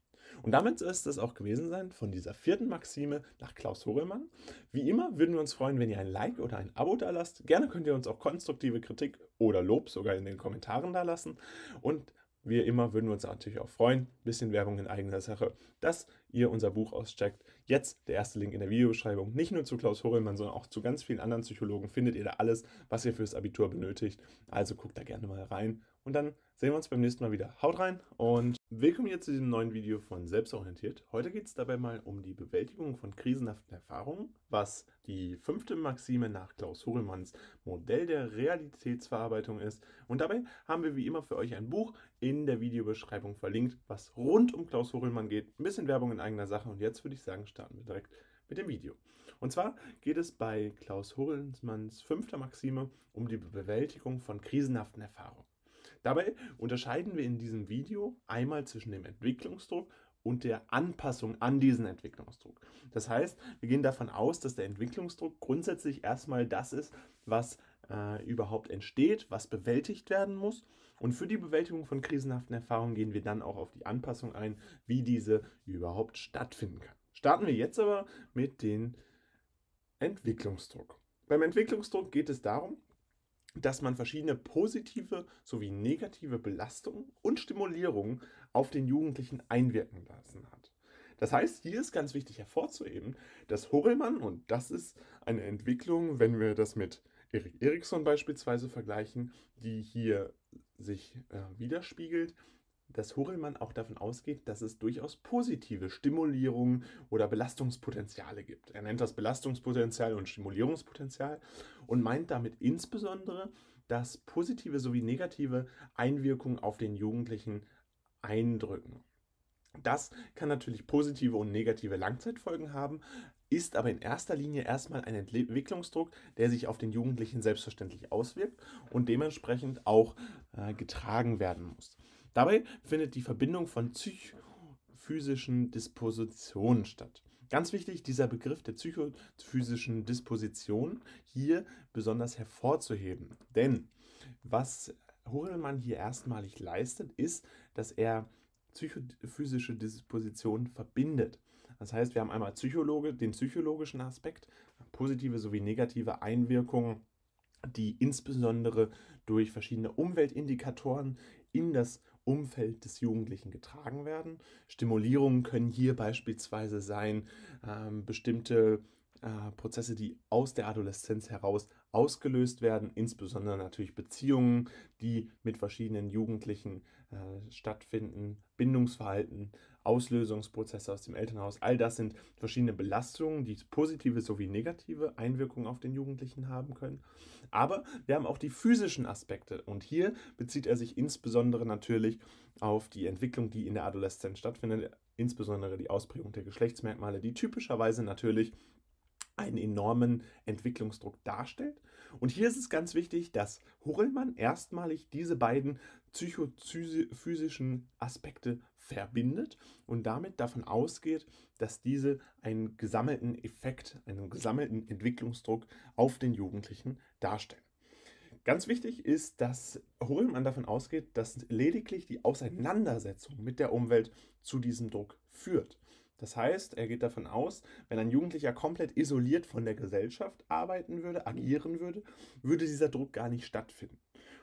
Und damit soll es das auch gewesen sein von dieser vierten Maxime nach Klaus Horemann. Wie immer würden wir uns freuen, wenn ihr ein Like oder ein Abo da lasst. Gerne könnt ihr uns auch konstruktive Kritik oder Lob sogar in den Kommentaren da lassen. Und wie immer würden wir uns natürlich auch freuen, ein bisschen Werbung in eigener Sache, dass ihr unser Buch auscheckt. Jetzt der erste Link in der Videobeschreibung. Nicht nur zu Klaus Horelmann, sondern auch zu ganz vielen anderen Psychologen findet ihr da alles, was ihr fürs Abitur benötigt. Also guckt da gerne mal rein und dann sehen wir uns beim nächsten Mal wieder. Haut rein und willkommen hier zu diesem neuen Video von Selbstorientiert. Heute geht es dabei mal um die Bewältigung von krisenhaften Erfahrungen, was die fünfte Maxime nach Klaus Hohlmanns Modell der Realitätsverarbeitung ist. Und dabei haben wir wie immer für euch ein Buch in der Videobeschreibung verlinkt, was rund um Klaus Hohlmann geht. Ein bisschen Werbung in eigener Sache und jetzt würde ich sagen, starten wir direkt mit dem Video. Und zwar geht es bei Klaus Hohlmanns fünfter Maxime um die Bewältigung von krisenhaften Erfahrungen. Dabei unterscheiden wir in diesem Video einmal zwischen dem Entwicklungsdruck und der Anpassung an diesen Entwicklungsdruck. Das heißt, wir gehen davon aus, dass der Entwicklungsdruck grundsätzlich erstmal das ist, was äh, überhaupt entsteht, was bewältigt werden muss. Und für die Bewältigung von krisenhaften Erfahrungen gehen wir dann auch auf die Anpassung ein, wie diese überhaupt stattfinden kann. Starten wir jetzt aber mit dem Entwicklungsdruck. Beim Entwicklungsdruck geht es darum, dass man verschiedene positive sowie negative Belastungen und Stimulierungen auf den Jugendlichen einwirken lassen hat. Das heißt, hier ist ganz wichtig hervorzuheben, dass Horelmann, und das ist eine Entwicklung, wenn wir das mit Erik Eriksson beispielsweise vergleichen, die hier sich äh, widerspiegelt, dass Horelmann auch davon ausgeht, dass es durchaus positive Stimulierungen oder Belastungspotenziale gibt. Er nennt das Belastungspotenzial und Stimulierungspotenzial und meint damit insbesondere, dass positive sowie negative Einwirkungen auf den Jugendlichen eindrücken. Das kann natürlich positive und negative Langzeitfolgen haben, ist aber in erster Linie erstmal ein Entwicklungsdruck, der sich auf den Jugendlichen selbstverständlich auswirkt und dementsprechend auch äh, getragen werden muss. Dabei findet die Verbindung von psychophysischen Dispositionen statt. Ganz wichtig, dieser Begriff der psychophysischen Disposition hier besonders hervorzuheben. Denn was Hurlmann hier erstmalig leistet, ist, dass er psychophysische Dispositionen verbindet. Das heißt, wir haben einmal Psychologe, den psychologischen Aspekt, positive sowie negative Einwirkungen, die insbesondere durch verschiedene Umweltindikatoren in das Umfeld des Jugendlichen getragen werden. Stimulierungen können hier beispielsweise sein, ähm, bestimmte äh, Prozesse, die aus der Adoleszenz heraus ausgelöst werden, insbesondere natürlich Beziehungen, die mit verschiedenen Jugendlichen äh, stattfinden, Bindungsverhalten, Auslösungsprozesse aus dem Elternhaus. All das sind verschiedene Belastungen, die positive sowie negative Einwirkungen auf den Jugendlichen haben können. Aber wir haben auch die physischen Aspekte und hier bezieht er sich insbesondere natürlich auf die Entwicklung, die in der Adoleszenz stattfindet, insbesondere die Ausprägung der Geschlechtsmerkmale, die typischerweise natürlich einen enormen Entwicklungsdruck darstellt. Und hier ist es ganz wichtig, dass Horelmann erstmalig diese beiden psychophysischen Aspekte verbindet und damit davon ausgeht, dass diese einen gesammelten Effekt, einen gesammelten Entwicklungsdruck auf den Jugendlichen darstellen. Ganz wichtig ist, dass Hohlmann davon ausgeht, dass lediglich die Auseinandersetzung mit der Umwelt zu diesem Druck führt. Das heißt, er geht davon aus, wenn ein Jugendlicher komplett isoliert von der Gesellschaft arbeiten würde, agieren würde, würde dieser Druck gar nicht stattfinden.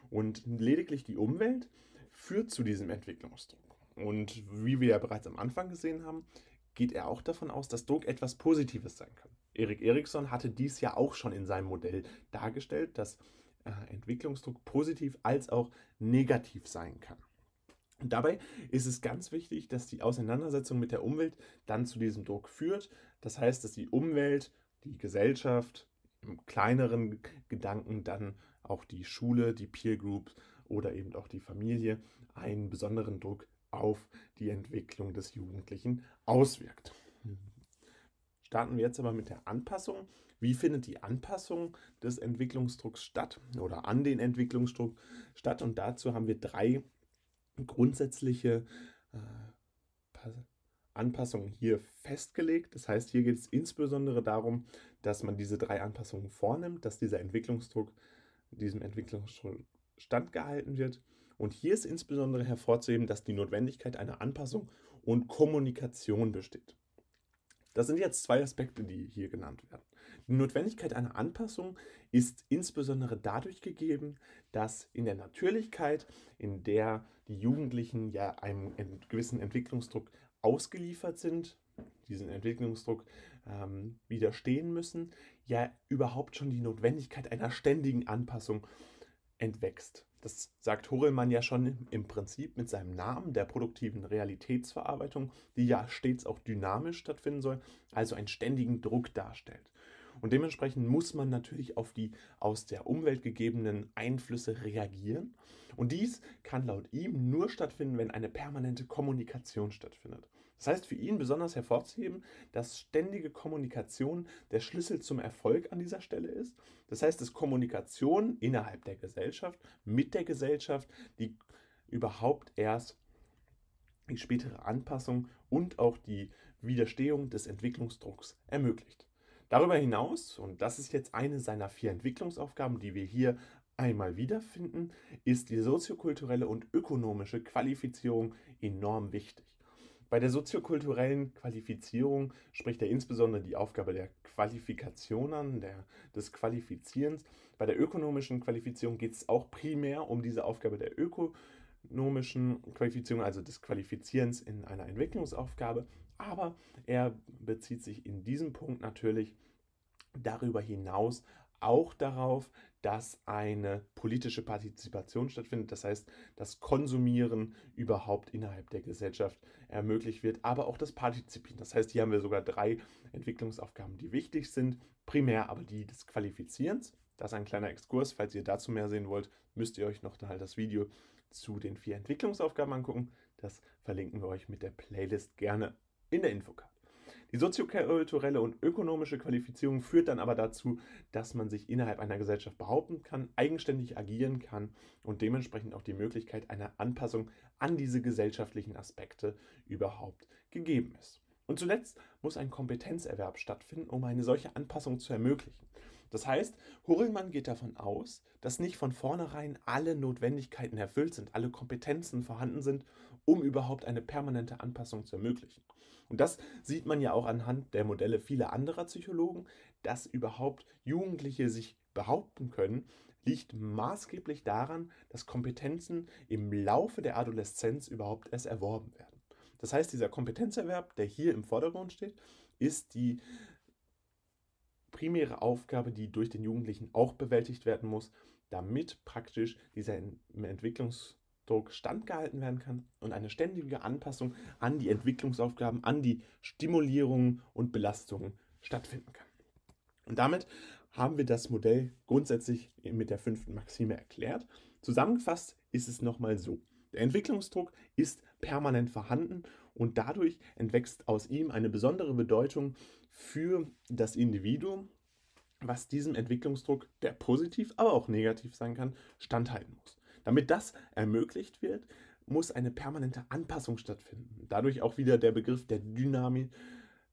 Und lediglich die Umwelt führt zu diesem Entwicklungsdruck. Und wie wir ja bereits am Anfang gesehen haben, geht er auch davon aus, dass Druck etwas Positives sein kann. Erik Eriksson hatte dies ja auch schon in seinem Modell dargestellt, dass äh, Entwicklungsdruck positiv als auch negativ sein kann. Und dabei ist es ganz wichtig, dass die Auseinandersetzung mit der Umwelt dann zu diesem Druck führt. Das heißt, dass die Umwelt, die Gesellschaft, im kleineren Gedanken dann auch die Schule, die Peer Group oder eben auch die Familie einen besonderen Druck auf die Entwicklung des Jugendlichen auswirkt. Starten wir jetzt aber mit der Anpassung. Wie findet die Anpassung des Entwicklungsdrucks statt oder an den Entwicklungsdruck statt? Und dazu haben wir drei grundsätzliche äh, Anpassungen hier festgelegt. Das heißt, hier geht es insbesondere darum, dass man diese drei Anpassungen vornimmt, dass dieser Entwicklungsdruck diesem Entwicklungsdruck standgehalten wird und hier ist insbesondere hervorzuheben, dass die Notwendigkeit einer Anpassung und Kommunikation besteht. Das sind jetzt zwei Aspekte, die hier genannt werden. Die Notwendigkeit einer Anpassung ist insbesondere dadurch gegeben, dass in der Natürlichkeit, in der die Jugendlichen ja einem gewissen Entwicklungsdruck ausgeliefert sind, diesen Entwicklungsdruck ähm, widerstehen müssen, ja überhaupt schon die Notwendigkeit einer ständigen Anpassung entwächst. Das sagt Horelmann ja schon im Prinzip mit seinem Namen der produktiven Realitätsverarbeitung, die ja stets auch dynamisch stattfinden soll, also einen ständigen Druck darstellt. Und dementsprechend muss man natürlich auf die aus der Umwelt gegebenen Einflüsse reagieren. Und dies kann laut ihm nur stattfinden, wenn eine permanente Kommunikation stattfindet. Das heißt, für ihn besonders hervorzuheben, dass ständige Kommunikation der Schlüssel zum Erfolg an dieser Stelle ist. Das heißt, dass Kommunikation innerhalb der Gesellschaft, mit der Gesellschaft, die überhaupt erst die spätere Anpassung und auch die Widerstehung des Entwicklungsdrucks ermöglicht. Darüber hinaus, und das ist jetzt eine seiner vier Entwicklungsaufgaben, die wir hier einmal wiederfinden, ist die soziokulturelle und ökonomische Qualifizierung enorm wichtig. Bei der soziokulturellen Qualifizierung spricht er insbesondere die Aufgabe der Qualifikationen, der, des Qualifizierens. Bei der ökonomischen Qualifizierung geht es auch primär um diese Aufgabe der ökonomischen Qualifizierung, also des Qualifizierens in einer Entwicklungsaufgabe. Aber er bezieht sich in diesem Punkt natürlich darüber hinaus auch darauf, dass eine politische Partizipation stattfindet, das heißt, dass Konsumieren überhaupt innerhalb der Gesellschaft ermöglicht wird, aber auch das Partizipieren. Das heißt, hier haben wir sogar drei Entwicklungsaufgaben, die wichtig sind, primär aber die des Qualifizierens. Das ist ein kleiner Exkurs. Falls ihr dazu mehr sehen wollt, müsst ihr euch noch halt das Video zu den vier Entwicklungsaufgaben angucken. Das verlinken wir euch mit der Playlist gerne in der Infokarte. Die soziokulturelle und ökonomische Qualifizierung führt dann aber dazu, dass man sich innerhalb einer Gesellschaft behaupten kann, eigenständig agieren kann und dementsprechend auch die Möglichkeit einer Anpassung an diese gesellschaftlichen Aspekte überhaupt gegeben ist. Und zuletzt muss ein Kompetenzerwerb stattfinden, um eine solche Anpassung zu ermöglichen. Das heißt, Hurlmann geht davon aus, dass nicht von vornherein alle Notwendigkeiten erfüllt sind, alle Kompetenzen vorhanden sind, um überhaupt eine permanente Anpassung zu ermöglichen. Und das sieht man ja auch anhand der Modelle vieler anderer Psychologen, dass überhaupt Jugendliche sich behaupten können, liegt maßgeblich daran, dass Kompetenzen im Laufe der Adoleszenz überhaupt erst erworben werden. Das heißt, dieser Kompetenzerwerb, der hier im Vordergrund steht, ist die primäre Aufgabe, die durch den Jugendlichen auch bewältigt werden muss, damit praktisch dieser im Entwicklungs Druck standgehalten werden kann und eine ständige Anpassung an die Entwicklungsaufgaben, an die Stimulierungen und Belastungen stattfinden kann. Und damit haben wir das Modell grundsätzlich mit der fünften Maxime erklärt. Zusammengefasst ist es nochmal so. Der Entwicklungsdruck ist permanent vorhanden und dadurch entwächst aus ihm eine besondere Bedeutung für das Individuum, was diesem Entwicklungsdruck, der positiv, aber auch negativ sein kann, standhalten muss. Damit das ermöglicht wird, muss eine permanente Anpassung stattfinden. Dadurch auch wieder der Begriff der Dynamik,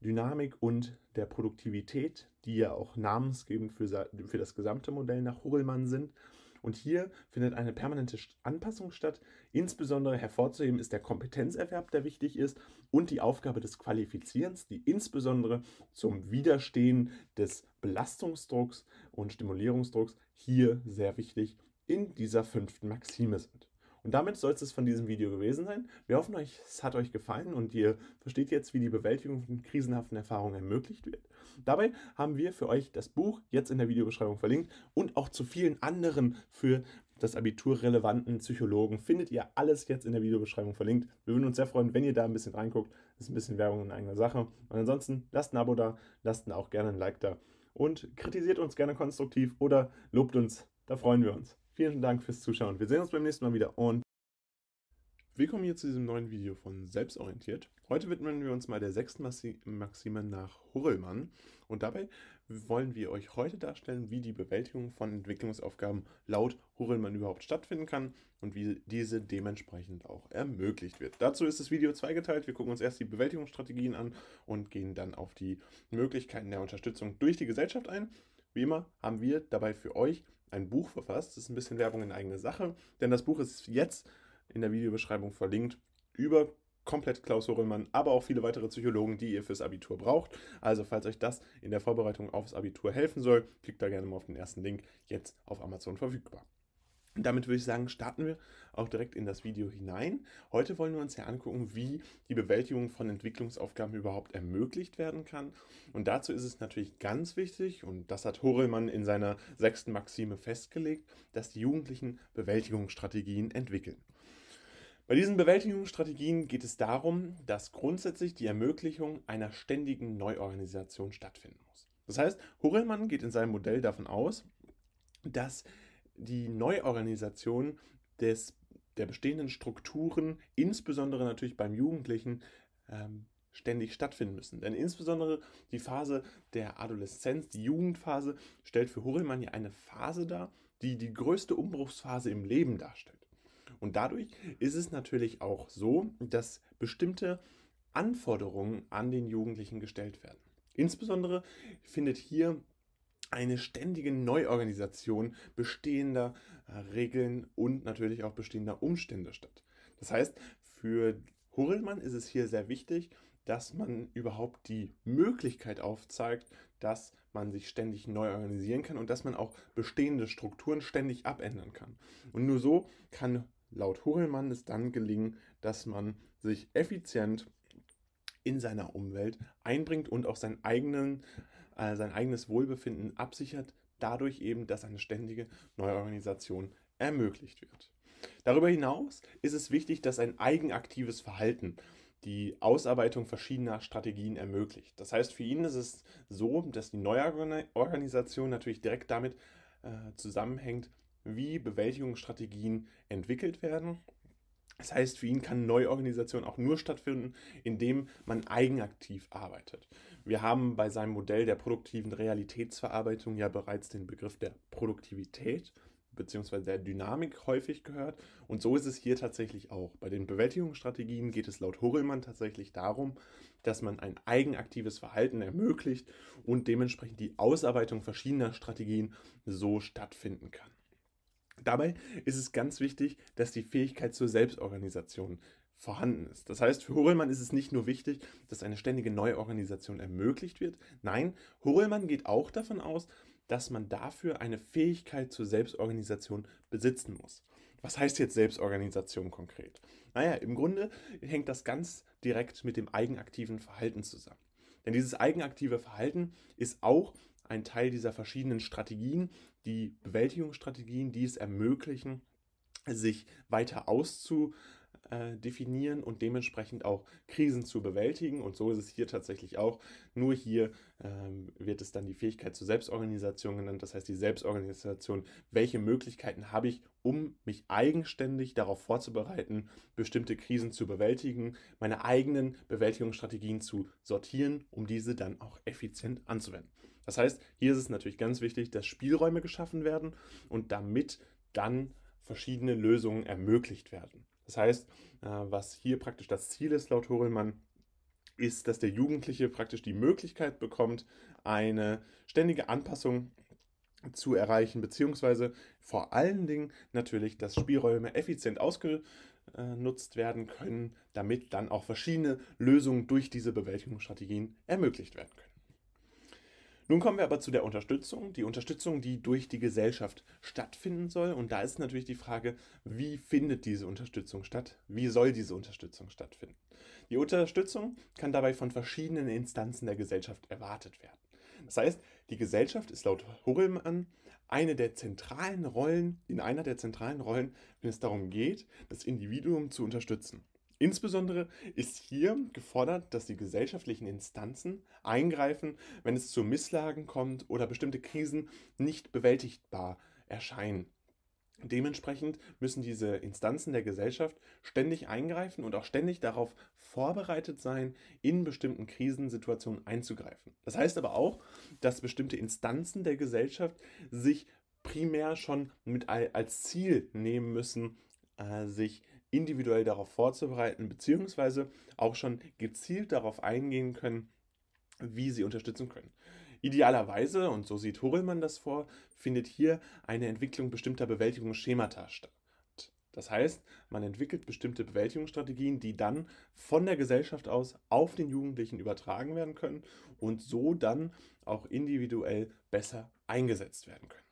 Dynamik und der Produktivität, die ja auch namensgebend für, für das gesamte Modell nach Hugelmann sind. Und hier findet eine permanente Anpassung statt. Insbesondere hervorzuheben ist der Kompetenzerwerb, der wichtig ist, und die Aufgabe des Qualifizierens, die insbesondere zum Widerstehen des Belastungsdrucks und Stimulierungsdrucks hier sehr wichtig ist in dieser fünften Maxime sind. Und damit soll es von diesem Video gewesen sein. Wir hoffen, euch, es hat euch gefallen und ihr versteht jetzt, wie die Bewältigung von krisenhaften Erfahrungen ermöglicht wird. Dabei haben wir für euch das Buch jetzt in der Videobeschreibung verlinkt und auch zu vielen anderen für das Abitur relevanten Psychologen findet ihr alles jetzt in der Videobeschreibung verlinkt. Wir würden uns sehr freuen, wenn ihr da ein bisschen reinguckt. Das ist ein bisschen Werbung in eigener Sache. Und ansonsten lasst ein Abo da, lasst auch gerne ein Like da und kritisiert uns gerne konstruktiv oder lobt uns. Da freuen wir uns. Vielen Dank fürs Zuschauen. Wir sehen uns beim nächsten Mal wieder und Willkommen hier zu diesem neuen Video von Selbstorientiert. Heute widmen wir uns mal der sechsten Maxime nach Hurlmann. und dabei wollen wir euch heute darstellen, wie die Bewältigung von Entwicklungsaufgaben laut Hurlmann überhaupt stattfinden kann und wie diese dementsprechend auch ermöglicht wird. Dazu ist das Video zweigeteilt. Wir gucken uns erst die Bewältigungsstrategien an und gehen dann auf die Möglichkeiten der Unterstützung durch die Gesellschaft ein. Wie immer haben wir dabei für euch ein Buch verfasst. Das ist ein bisschen Werbung in eigene Sache, denn das Buch ist jetzt in der Videobeschreibung verlinkt über komplett Klaus Horelmann, aber auch viele weitere Psychologen, die ihr fürs Abitur braucht. Also falls euch das in der Vorbereitung aufs Abitur helfen soll, klickt da gerne mal auf den ersten Link, jetzt auf Amazon verfügbar damit würde ich sagen, starten wir auch direkt in das Video hinein. Heute wollen wir uns ja angucken, wie die Bewältigung von Entwicklungsaufgaben überhaupt ermöglicht werden kann. Und dazu ist es natürlich ganz wichtig, und das hat Horelmann in seiner sechsten Maxime festgelegt, dass die Jugendlichen Bewältigungsstrategien entwickeln. Bei diesen Bewältigungsstrategien geht es darum, dass grundsätzlich die Ermöglichung einer ständigen Neuorganisation stattfinden muss. Das heißt, Horelmann geht in seinem Modell davon aus, dass die Neuorganisation des, der bestehenden Strukturen, insbesondere natürlich beim Jugendlichen, ähm, ständig stattfinden müssen. Denn insbesondere die Phase der Adoleszenz, die Jugendphase, stellt für Horelmann ja eine Phase dar, die die größte Umbruchsphase im Leben darstellt. Und dadurch ist es natürlich auch so, dass bestimmte Anforderungen an den Jugendlichen gestellt werden. Insbesondere findet hier eine ständige Neuorganisation bestehender äh, Regeln und natürlich auch bestehender Umstände statt. Das heißt, für Hurlmann ist es hier sehr wichtig, dass man überhaupt die Möglichkeit aufzeigt, dass man sich ständig neu organisieren kann und dass man auch bestehende Strukturen ständig abändern kann. Und nur so kann laut Hurlmann es dann gelingen, dass man sich effizient in seiner Umwelt einbringt und auch seinen eigenen äh, sein eigenes Wohlbefinden absichert, dadurch eben, dass eine ständige Neuorganisation ermöglicht wird. Darüber hinaus ist es wichtig, dass ein eigenaktives Verhalten die Ausarbeitung verschiedener Strategien ermöglicht. Das heißt, für ihn ist es so, dass die Neuorganisation natürlich direkt damit äh, zusammenhängt, wie Bewältigungsstrategien entwickelt werden. Das heißt, für ihn kann Neuorganisation auch nur stattfinden, indem man eigenaktiv arbeitet. Wir haben bei seinem Modell der produktiven Realitätsverarbeitung ja bereits den Begriff der Produktivität bzw. der Dynamik häufig gehört. Und so ist es hier tatsächlich auch. Bei den Bewältigungsstrategien geht es laut Horrellmann tatsächlich darum, dass man ein eigenaktives Verhalten ermöglicht und dementsprechend die Ausarbeitung verschiedener Strategien so stattfinden kann. Dabei ist es ganz wichtig, dass die Fähigkeit zur Selbstorganisation vorhanden ist. Das heißt, für Horelmann ist es nicht nur wichtig, dass eine ständige Neuorganisation ermöglicht wird. Nein, Horelmann geht auch davon aus, dass man dafür eine Fähigkeit zur Selbstorganisation besitzen muss. Was heißt jetzt Selbstorganisation konkret? Naja, im Grunde hängt das ganz direkt mit dem eigenaktiven Verhalten zusammen. Denn dieses eigenaktive Verhalten ist auch ein Teil dieser verschiedenen Strategien, die Bewältigungsstrategien, die es ermöglichen, sich weiter auszu, äh, definieren und dementsprechend auch Krisen zu bewältigen. Und so ist es hier tatsächlich auch. Nur hier ähm, wird es dann die Fähigkeit zur Selbstorganisation genannt. Das heißt, die Selbstorganisation, welche Möglichkeiten habe ich, um mich eigenständig darauf vorzubereiten, bestimmte Krisen zu bewältigen, meine eigenen Bewältigungsstrategien zu sortieren, um diese dann auch effizient anzuwenden. Das heißt, hier ist es natürlich ganz wichtig, dass Spielräume geschaffen werden und damit dann verschiedene Lösungen ermöglicht werden. Das heißt, äh, was hier praktisch das Ziel ist, laut Horelmann, ist, dass der Jugendliche praktisch die Möglichkeit bekommt, eine ständige Anpassung zu erreichen, beziehungsweise vor allen Dingen natürlich, dass Spielräume effizient ausgenutzt werden können, damit dann auch verschiedene Lösungen durch diese Bewältigungsstrategien ermöglicht werden können. Nun kommen wir aber zu der Unterstützung, die Unterstützung, die durch die Gesellschaft stattfinden soll. Und da ist natürlich die Frage, wie findet diese Unterstützung statt? Wie soll diese Unterstützung stattfinden? Die Unterstützung kann dabei von verschiedenen Instanzen der Gesellschaft erwartet werden. Das heißt, die Gesellschaft ist laut Hurelmann eine der zentralen Rollen, in einer der zentralen Rollen, wenn es darum geht, das Individuum zu unterstützen. Insbesondere ist hier gefordert, dass die gesellschaftlichen Instanzen eingreifen, wenn es zu Misslagen kommt oder bestimmte Krisen nicht bewältigbar erscheinen. Dementsprechend müssen diese Instanzen der Gesellschaft ständig eingreifen und auch ständig darauf vorbereitet sein, in bestimmten Krisensituationen einzugreifen. Das heißt aber auch, dass bestimmte Instanzen der Gesellschaft sich primär schon mit als Ziel nehmen müssen, äh, sich individuell darauf vorzubereiten, beziehungsweise auch schon gezielt darauf eingehen können, wie sie unterstützen können. Idealerweise, und so sieht Horelmann das vor, findet hier eine Entwicklung bestimmter Bewältigungsschemata statt. Das heißt, man entwickelt bestimmte Bewältigungsstrategien, die dann von der Gesellschaft aus auf den Jugendlichen übertragen werden können und so dann auch individuell besser eingesetzt werden können.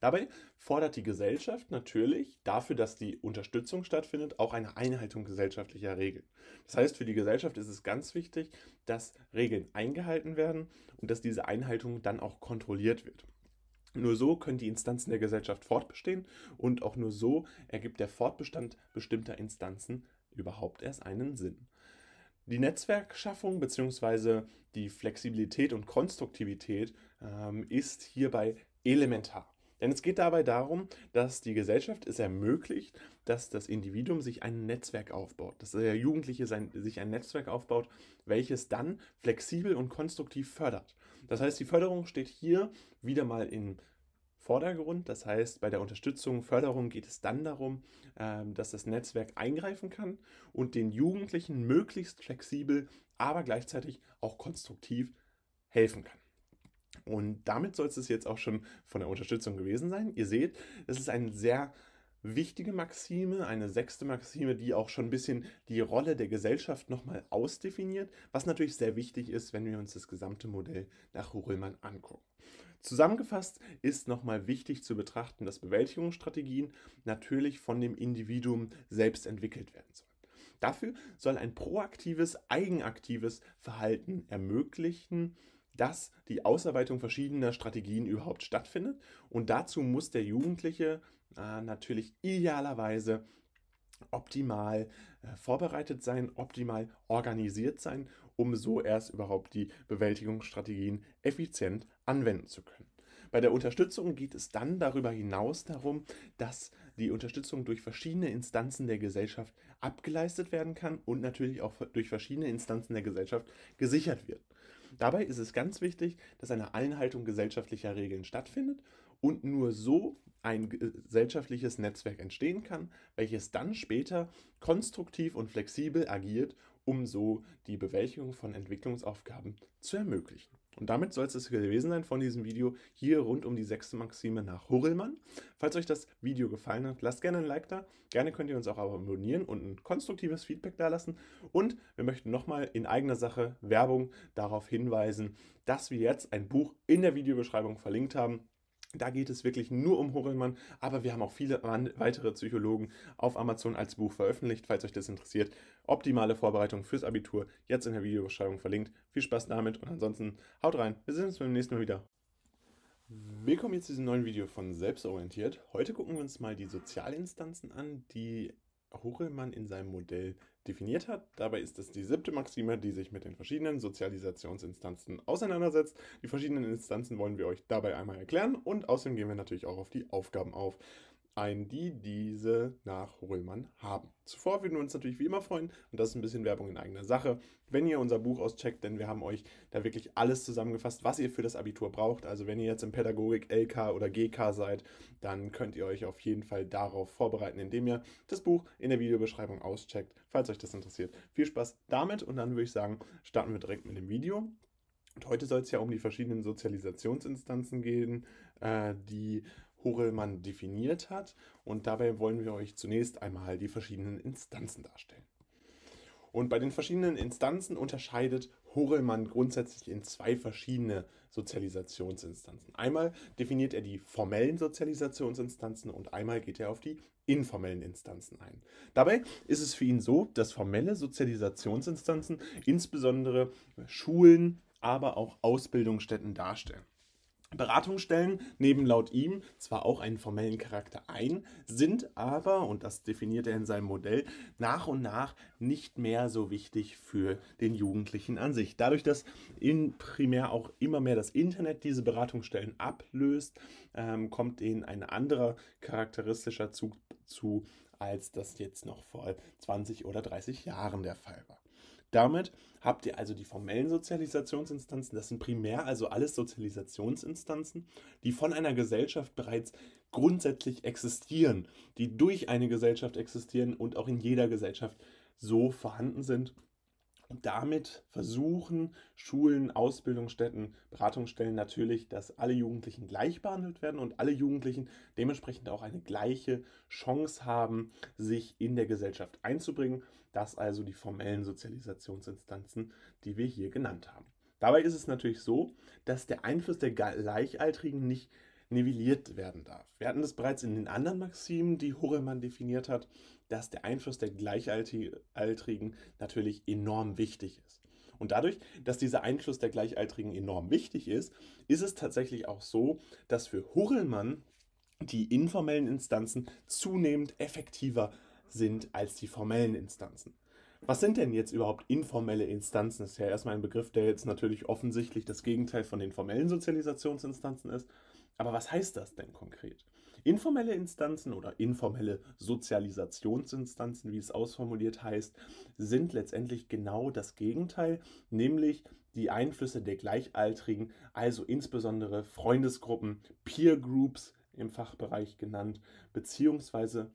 Dabei fordert die Gesellschaft natürlich dafür, dass die Unterstützung stattfindet, auch eine Einhaltung gesellschaftlicher Regeln. Das heißt, für die Gesellschaft ist es ganz wichtig, dass Regeln eingehalten werden und dass diese Einhaltung dann auch kontrolliert wird. Nur so können die Instanzen der Gesellschaft fortbestehen und auch nur so ergibt der Fortbestand bestimmter Instanzen überhaupt erst einen Sinn. Die Netzwerkschaffung bzw. die Flexibilität und Konstruktivität ähm, ist hierbei elementar. Denn es geht dabei darum, dass die Gesellschaft es ermöglicht, dass das Individuum sich ein Netzwerk aufbaut, dass der Jugendliche sein, sich ein Netzwerk aufbaut, welches dann flexibel und konstruktiv fördert. Das heißt, die Förderung steht hier wieder mal im Vordergrund. Das heißt, bei der Unterstützung, Förderung geht es dann darum, ähm, dass das Netzwerk eingreifen kann und den Jugendlichen möglichst flexibel, aber gleichzeitig auch konstruktiv helfen kann. Und damit soll es jetzt auch schon von der Unterstützung gewesen sein. Ihr seht, es ist eine sehr wichtige Maxime, eine sechste Maxime, die auch schon ein bisschen die Rolle der Gesellschaft nochmal ausdefiniert, was natürlich sehr wichtig ist, wenn wir uns das gesamte Modell nach Hurlmann angucken. Zusammengefasst ist nochmal wichtig zu betrachten, dass Bewältigungsstrategien natürlich von dem Individuum selbst entwickelt werden sollen. Dafür soll ein proaktives, eigenaktives Verhalten ermöglichen, dass die Ausarbeitung verschiedener Strategien überhaupt stattfindet. Und dazu muss der Jugendliche äh, natürlich idealerweise optimal äh, vorbereitet sein, optimal organisiert sein, um so erst überhaupt die Bewältigungsstrategien effizient anwenden zu können. Bei der Unterstützung geht es dann darüber hinaus darum, dass die Unterstützung durch verschiedene Instanzen der Gesellschaft abgeleistet werden kann und natürlich auch durch verschiedene Instanzen der Gesellschaft gesichert wird. Dabei ist es ganz wichtig, dass eine Einhaltung gesellschaftlicher Regeln stattfindet und nur so ein gesellschaftliches Netzwerk entstehen kann, welches dann später konstruktiv und flexibel agiert, um so die Bewältigung von Entwicklungsaufgaben zu ermöglichen. Und damit soll es gewesen sein von diesem Video hier rund um die sechste Maxime nach Hurlmann. Falls euch das Video gefallen hat, lasst gerne ein Like da. Gerne könnt ihr uns auch abonnieren und ein konstruktives Feedback dalassen. Und wir möchten nochmal in eigener Sache Werbung darauf hinweisen, dass wir jetzt ein Buch in der Videobeschreibung verlinkt haben da geht es wirklich nur um Horelmann, aber wir haben auch viele weitere Psychologen auf Amazon als Buch veröffentlicht, falls euch das interessiert. Optimale Vorbereitung fürs Abitur, jetzt in der Videobeschreibung verlinkt. Viel Spaß damit und ansonsten haut rein. Wir sehen uns beim nächsten Mal wieder. Willkommen jetzt zu diesem neuen Video von Selbstorientiert. Heute gucken wir uns mal die Sozialinstanzen an, die Horelmann in seinem Modell definiert hat. Dabei ist es die siebte Maxime, die sich mit den verschiedenen Sozialisationsinstanzen auseinandersetzt. Die verschiedenen Instanzen wollen wir euch dabei einmal erklären und außerdem gehen wir natürlich auch auf die Aufgaben auf ein, die diese nach Römern haben. Zuvor würden wir uns natürlich wie immer freuen, und das ist ein bisschen Werbung in eigener Sache, wenn ihr unser Buch auscheckt, denn wir haben euch da wirklich alles zusammengefasst, was ihr für das Abitur braucht. Also wenn ihr jetzt in Pädagogik, LK oder GK seid, dann könnt ihr euch auf jeden Fall darauf vorbereiten, indem ihr das Buch in der Videobeschreibung auscheckt, falls euch das interessiert. Viel Spaß damit und dann würde ich sagen, starten wir direkt mit dem Video. Und heute soll es ja um die verschiedenen Sozialisationsinstanzen gehen, äh, die Horelmann definiert hat. Und dabei wollen wir euch zunächst einmal die verschiedenen Instanzen darstellen. Und bei den verschiedenen Instanzen unterscheidet Horelmann grundsätzlich in zwei verschiedene Sozialisationsinstanzen. Einmal definiert er die formellen Sozialisationsinstanzen und einmal geht er auf die informellen Instanzen ein. Dabei ist es für ihn so, dass formelle Sozialisationsinstanzen insbesondere Schulen, aber auch Ausbildungsstätten darstellen. Beratungsstellen nehmen laut ihm zwar auch einen formellen Charakter ein, sind aber, und das definiert er in seinem Modell, nach und nach nicht mehr so wichtig für den Jugendlichen an sich. Dadurch, dass in primär auch immer mehr das Internet diese Beratungsstellen ablöst, ähm, kommt ihnen ein anderer charakteristischer Zug zu, als das jetzt noch vor 20 oder 30 Jahren der Fall war. Damit habt ihr also die formellen Sozialisationsinstanzen, das sind primär also alles Sozialisationsinstanzen, die von einer Gesellschaft bereits grundsätzlich existieren, die durch eine Gesellschaft existieren und auch in jeder Gesellschaft so vorhanden sind. Und damit versuchen Schulen, Ausbildungsstätten, Beratungsstellen natürlich, dass alle Jugendlichen gleich behandelt werden und alle Jugendlichen dementsprechend auch eine gleiche Chance haben, sich in der Gesellschaft einzubringen. Das also die formellen Sozialisationsinstanzen, die wir hier genannt haben. Dabei ist es natürlich so, dass der Einfluss der Gleichaltrigen nicht nivelliert werden darf. Wir hatten das bereits in den anderen Maximen, die Horelmann definiert hat, dass der Einfluss der Gleichaltrigen natürlich enorm wichtig ist. Und dadurch, dass dieser Einfluss der Gleichaltrigen enorm wichtig ist, ist es tatsächlich auch so, dass für Horelmann die informellen Instanzen zunehmend effektiver sind als die formellen Instanzen. Was sind denn jetzt überhaupt informelle Instanzen? Das ist ja erstmal ein Begriff, der jetzt natürlich offensichtlich das Gegenteil von den formellen Sozialisationsinstanzen ist. Aber was heißt das denn konkret? Informelle Instanzen oder informelle Sozialisationsinstanzen, wie es ausformuliert heißt, sind letztendlich genau das Gegenteil, nämlich die Einflüsse der Gleichaltrigen, also insbesondere Freundesgruppen, Peer Groups im Fachbereich genannt, beziehungsweise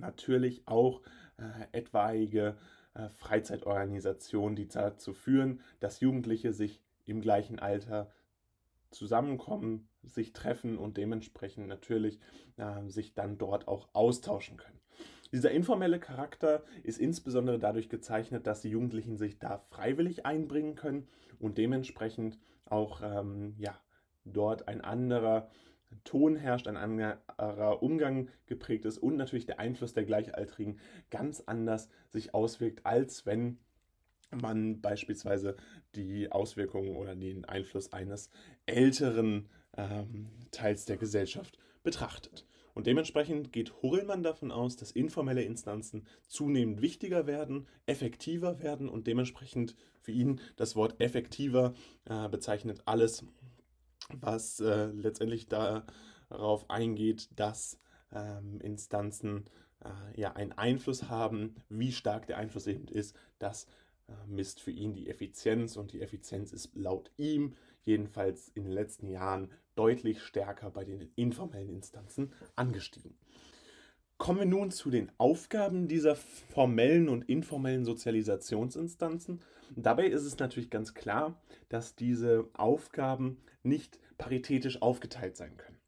natürlich auch äh, etwaige äh, Freizeitorganisationen, die dazu führen, dass Jugendliche sich im gleichen Alter zusammenkommen, sich treffen und dementsprechend natürlich äh, sich dann dort auch austauschen können. Dieser informelle Charakter ist insbesondere dadurch gezeichnet, dass die Jugendlichen sich da freiwillig einbringen können und dementsprechend auch ähm, ja, dort ein anderer Ton herrscht, ein anderer Umgang geprägt ist und natürlich der Einfluss der Gleichaltrigen ganz anders sich auswirkt, als wenn man beispielsweise die Auswirkungen oder den Einfluss eines älteren ähm, Teils der Gesellschaft betrachtet. Und dementsprechend geht Hurlmann davon aus, dass informelle Instanzen zunehmend wichtiger werden, effektiver werden und dementsprechend für ihn das Wort effektiver äh, bezeichnet alles, was äh, letztendlich darauf eingeht, dass ähm, Instanzen äh, ja einen Einfluss haben, wie stark der Einfluss eben ist, das äh, misst für ihn die Effizienz und die Effizienz ist laut ihm jedenfalls in den letzten Jahren deutlich stärker bei den informellen Instanzen angestiegen. Kommen wir nun zu den Aufgaben dieser formellen und informellen Sozialisationsinstanzen. Dabei ist es natürlich ganz klar, dass diese Aufgaben nicht paritätisch aufgeteilt sein können.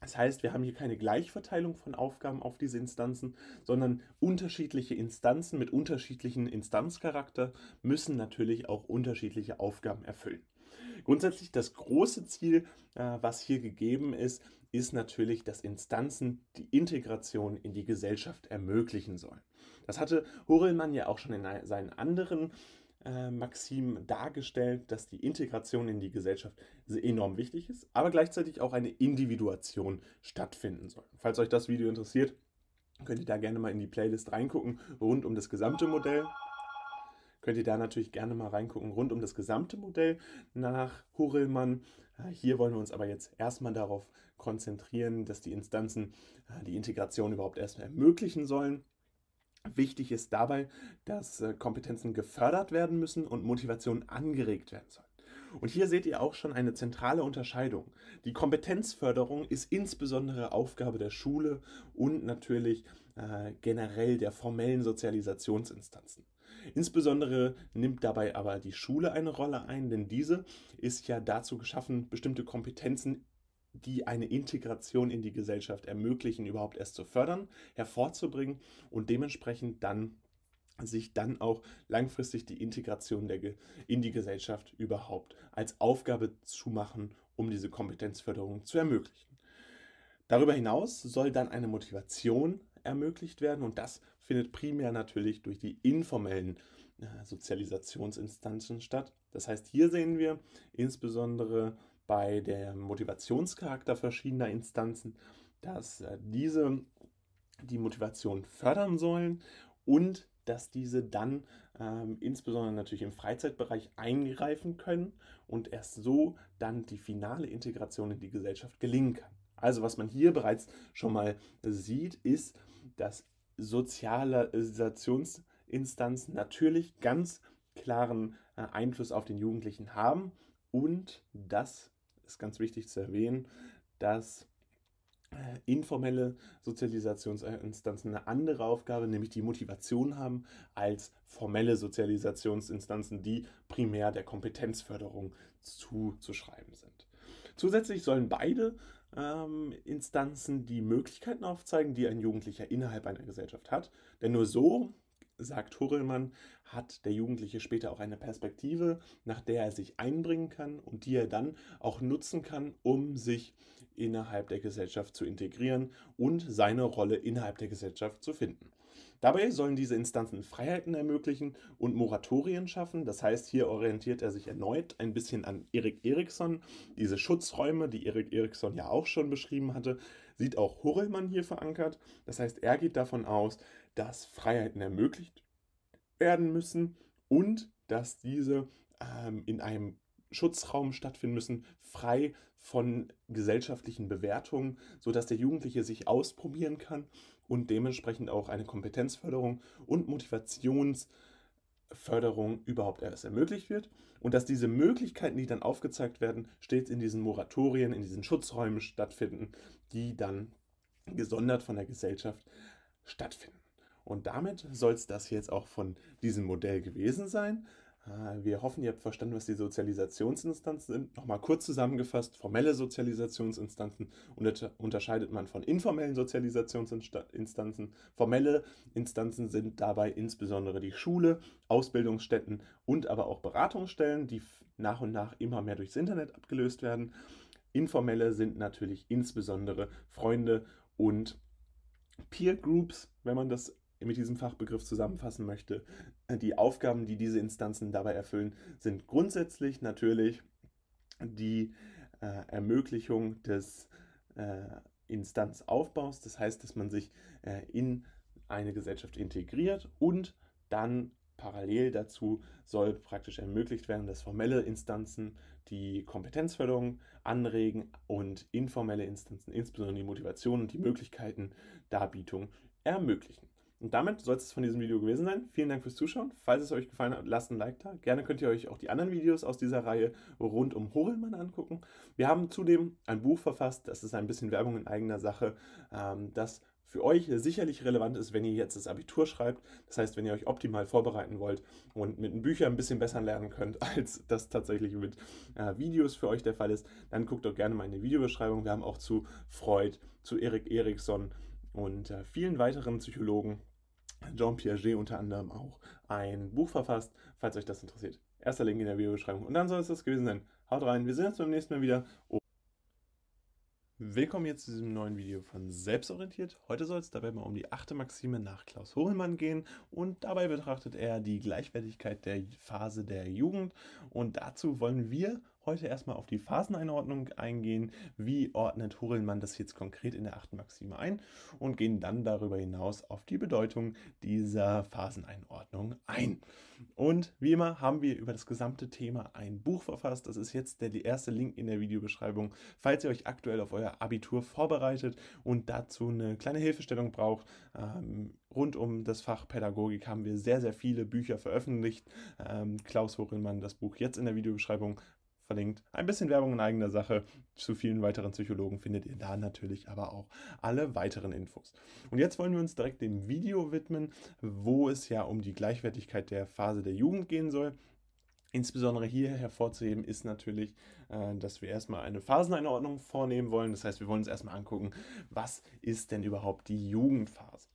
Das heißt, wir haben hier keine Gleichverteilung von Aufgaben auf diese Instanzen, sondern unterschiedliche Instanzen mit unterschiedlichen Instanzcharakter müssen natürlich auch unterschiedliche Aufgaben erfüllen. Grundsätzlich das große Ziel, äh, was hier gegeben ist, ist natürlich, dass Instanzen die Integration in die Gesellschaft ermöglichen sollen. Das hatte Horelmann ja auch schon in seinen anderen äh, Maxim dargestellt, dass die Integration in die Gesellschaft enorm wichtig ist, aber gleichzeitig auch eine Individuation stattfinden soll. Falls euch das Video interessiert, könnt ihr da gerne mal in die Playlist reingucken, rund um das gesamte Modell. Könnt ihr da natürlich gerne mal reingucken, rund um das gesamte Modell nach Hurelmann. Äh, hier wollen wir uns aber jetzt erstmal darauf konzentrieren, dass die Instanzen äh, die Integration überhaupt erstmal ermöglichen sollen Wichtig ist dabei, dass äh, Kompetenzen gefördert werden müssen und Motivation angeregt werden soll. Und hier seht ihr auch schon eine zentrale Unterscheidung. Die Kompetenzförderung ist insbesondere Aufgabe der Schule und natürlich äh, generell der formellen Sozialisationsinstanzen. Insbesondere nimmt dabei aber die Schule eine Rolle ein, denn diese ist ja dazu geschaffen, bestimmte Kompetenzen die eine Integration in die Gesellschaft ermöglichen, überhaupt erst zu fördern, hervorzubringen und dementsprechend dann sich dann auch langfristig die Integration der, in die Gesellschaft überhaupt als Aufgabe zu machen, um diese Kompetenzförderung zu ermöglichen. Darüber hinaus soll dann eine Motivation ermöglicht werden und das findet primär natürlich durch die informellen äh, Sozialisationsinstanzen statt. Das heißt, hier sehen wir insbesondere bei dem Motivationscharakter verschiedener Instanzen, dass äh, diese die Motivation fördern sollen und dass diese dann ähm, insbesondere natürlich im Freizeitbereich eingreifen können und erst so dann die finale Integration in die Gesellschaft gelingen kann. Also was man hier bereits schon mal sieht, ist, dass Sozialisationsinstanzen natürlich ganz klaren äh, Einfluss auf den Jugendlichen haben und das ist ganz wichtig zu erwähnen, dass äh, informelle Sozialisationsinstanzen eine andere Aufgabe, nämlich die Motivation haben, als formelle Sozialisationsinstanzen, die primär der Kompetenzförderung zuzuschreiben sind. Zusätzlich sollen beide ähm, Instanzen die Möglichkeiten aufzeigen, die ein Jugendlicher innerhalb einer Gesellschaft hat, denn nur so, sagt Horelmann, hat der Jugendliche später auch eine Perspektive, nach der er sich einbringen kann und die er dann auch nutzen kann, um sich innerhalb der Gesellschaft zu integrieren und seine Rolle innerhalb der Gesellschaft zu finden. Dabei sollen diese Instanzen Freiheiten ermöglichen und Moratorien schaffen. Das heißt, hier orientiert er sich erneut ein bisschen an Erik Eriksson. Diese Schutzräume, die Erik Eriksson ja auch schon beschrieben hatte, sieht auch Horrellmann hier verankert. Das heißt, er geht davon aus, dass Freiheiten ermöglicht werden müssen und dass diese ähm, in einem Schutzraum stattfinden müssen, frei von gesellschaftlichen Bewertungen, sodass der Jugendliche sich ausprobieren kann und dementsprechend auch eine Kompetenzförderung und Motivationsförderung überhaupt erst ermöglicht wird und dass diese Möglichkeiten, die dann aufgezeigt werden, stets in diesen Moratorien, in diesen Schutzräumen stattfinden, die dann gesondert von der Gesellschaft stattfinden. Und damit soll es das jetzt auch von diesem Modell gewesen sein. Äh, wir hoffen, ihr habt verstanden, was die Sozialisationsinstanzen sind. Nochmal kurz zusammengefasst, formelle Sozialisationsinstanzen unterscheidet man von informellen Sozialisationsinstanzen. Formelle Instanzen sind dabei insbesondere die Schule, Ausbildungsstätten und aber auch Beratungsstellen, die nach und nach immer mehr durchs Internet abgelöst werden. Informelle sind natürlich insbesondere Freunde und Peer Groups, wenn man das mit diesem Fachbegriff zusammenfassen möchte. Die Aufgaben, die diese Instanzen dabei erfüllen, sind grundsätzlich natürlich die äh, Ermöglichung des äh, Instanzaufbaus. Das heißt, dass man sich äh, in eine Gesellschaft integriert und dann parallel dazu soll praktisch ermöglicht werden, dass formelle Instanzen die Kompetenzförderung anregen und informelle Instanzen insbesondere die Motivation und die Möglichkeiten Darbietung ermöglichen. Und damit soll es von diesem Video gewesen sein. Vielen Dank fürs Zuschauen. Falls es euch gefallen hat, lasst ein Like da. Gerne könnt ihr euch auch die anderen Videos aus dieser Reihe rund um Horelmann angucken. Wir haben zudem ein Buch verfasst, das ist ein bisschen Werbung in eigener Sache, ähm, das für euch sicherlich relevant ist, wenn ihr jetzt das Abitur schreibt. Das heißt, wenn ihr euch optimal vorbereiten wollt und mit einem Büchern ein bisschen besser lernen könnt, [laughs] als das tatsächlich mit äh, Videos für euch der Fall ist, dann guckt doch gerne mal in die Videobeschreibung. Wir haben auch zu Freud, zu Erik Eriksson und äh, vielen weiteren Psychologen Jean Piaget unter anderem auch ein Buch verfasst, falls euch das interessiert. Erster Link in der Videobeschreibung. Und dann soll es das gewesen sein. Haut rein, wir sehen uns beim nächsten Mal wieder. Willkommen jetzt zu diesem neuen Video von Selbstorientiert. Heute soll es dabei mal um die achte Maxime nach Klaus Hohlmann gehen und dabei betrachtet er die Gleichwertigkeit der Phase der Jugend und dazu wollen wir heute erstmal auf die Phaseneinordnung eingehen. Wie ordnet Hurelmann das jetzt konkret in der achten Maxime ein? Und gehen dann darüber hinaus auf die Bedeutung dieser Phaseneinordnung ein. Und wie immer haben wir über das gesamte Thema ein Buch verfasst. Das ist jetzt der erste Link in der Videobeschreibung. Falls ihr euch aktuell auf euer Abitur vorbereitet und dazu eine kleine Hilfestellung braucht, ähm, rund um das Fach Pädagogik haben wir sehr, sehr viele Bücher veröffentlicht. Ähm, Klaus Horelmann, das Buch jetzt in der Videobeschreibung, verlinkt. Ein bisschen Werbung in eigener Sache. Zu vielen weiteren Psychologen findet ihr da natürlich aber auch alle weiteren Infos. Und jetzt wollen wir uns direkt dem Video widmen, wo es ja um die Gleichwertigkeit der Phase der Jugend gehen soll. Insbesondere hier hervorzuheben ist natürlich, äh, dass wir erstmal eine Phaseneinordnung vornehmen wollen. Das heißt, wir wollen uns erstmal angucken, was ist denn überhaupt die Jugendphase?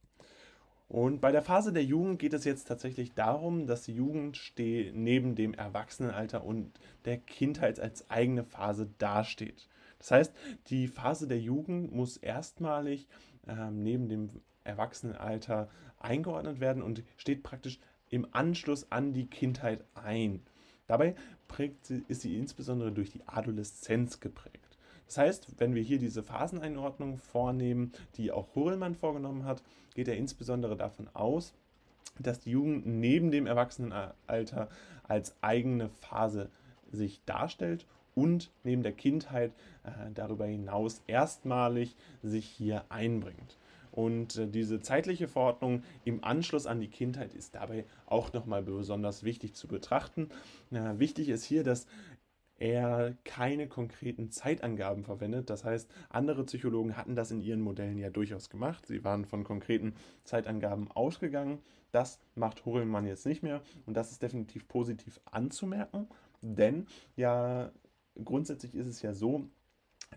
Und bei der Phase der Jugend geht es jetzt tatsächlich darum, dass die Jugend neben dem Erwachsenenalter und der Kindheit als eigene Phase dasteht. Das heißt, die Phase der Jugend muss erstmalig ähm, neben dem Erwachsenenalter eingeordnet werden und steht praktisch im Anschluss an die Kindheit ein. Dabei sie, ist sie insbesondere durch die Adoleszenz geprägt. Das heißt, wenn wir hier diese Phaseneinordnung vornehmen, die auch Hurlmann vorgenommen hat, geht er insbesondere davon aus, dass die Jugend neben dem Erwachsenenalter als eigene Phase sich darstellt und neben der Kindheit äh, darüber hinaus erstmalig sich hier einbringt. Und äh, diese zeitliche Verordnung im Anschluss an die Kindheit ist dabei auch nochmal besonders wichtig zu betrachten. Äh, wichtig ist hier, dass er keine konkreten Zeitangaben verwendet. Das heißt, andere Psychologen hatten das in ihren Modellen ja durchaus gemacht. Sie waren von konkreten Zeitangaben ausgegangen. Das macht Horelmann jetzt nicht mehr und das ist definitiv positiv anzumerken, denn ja, grundsätzlich ist es ja so,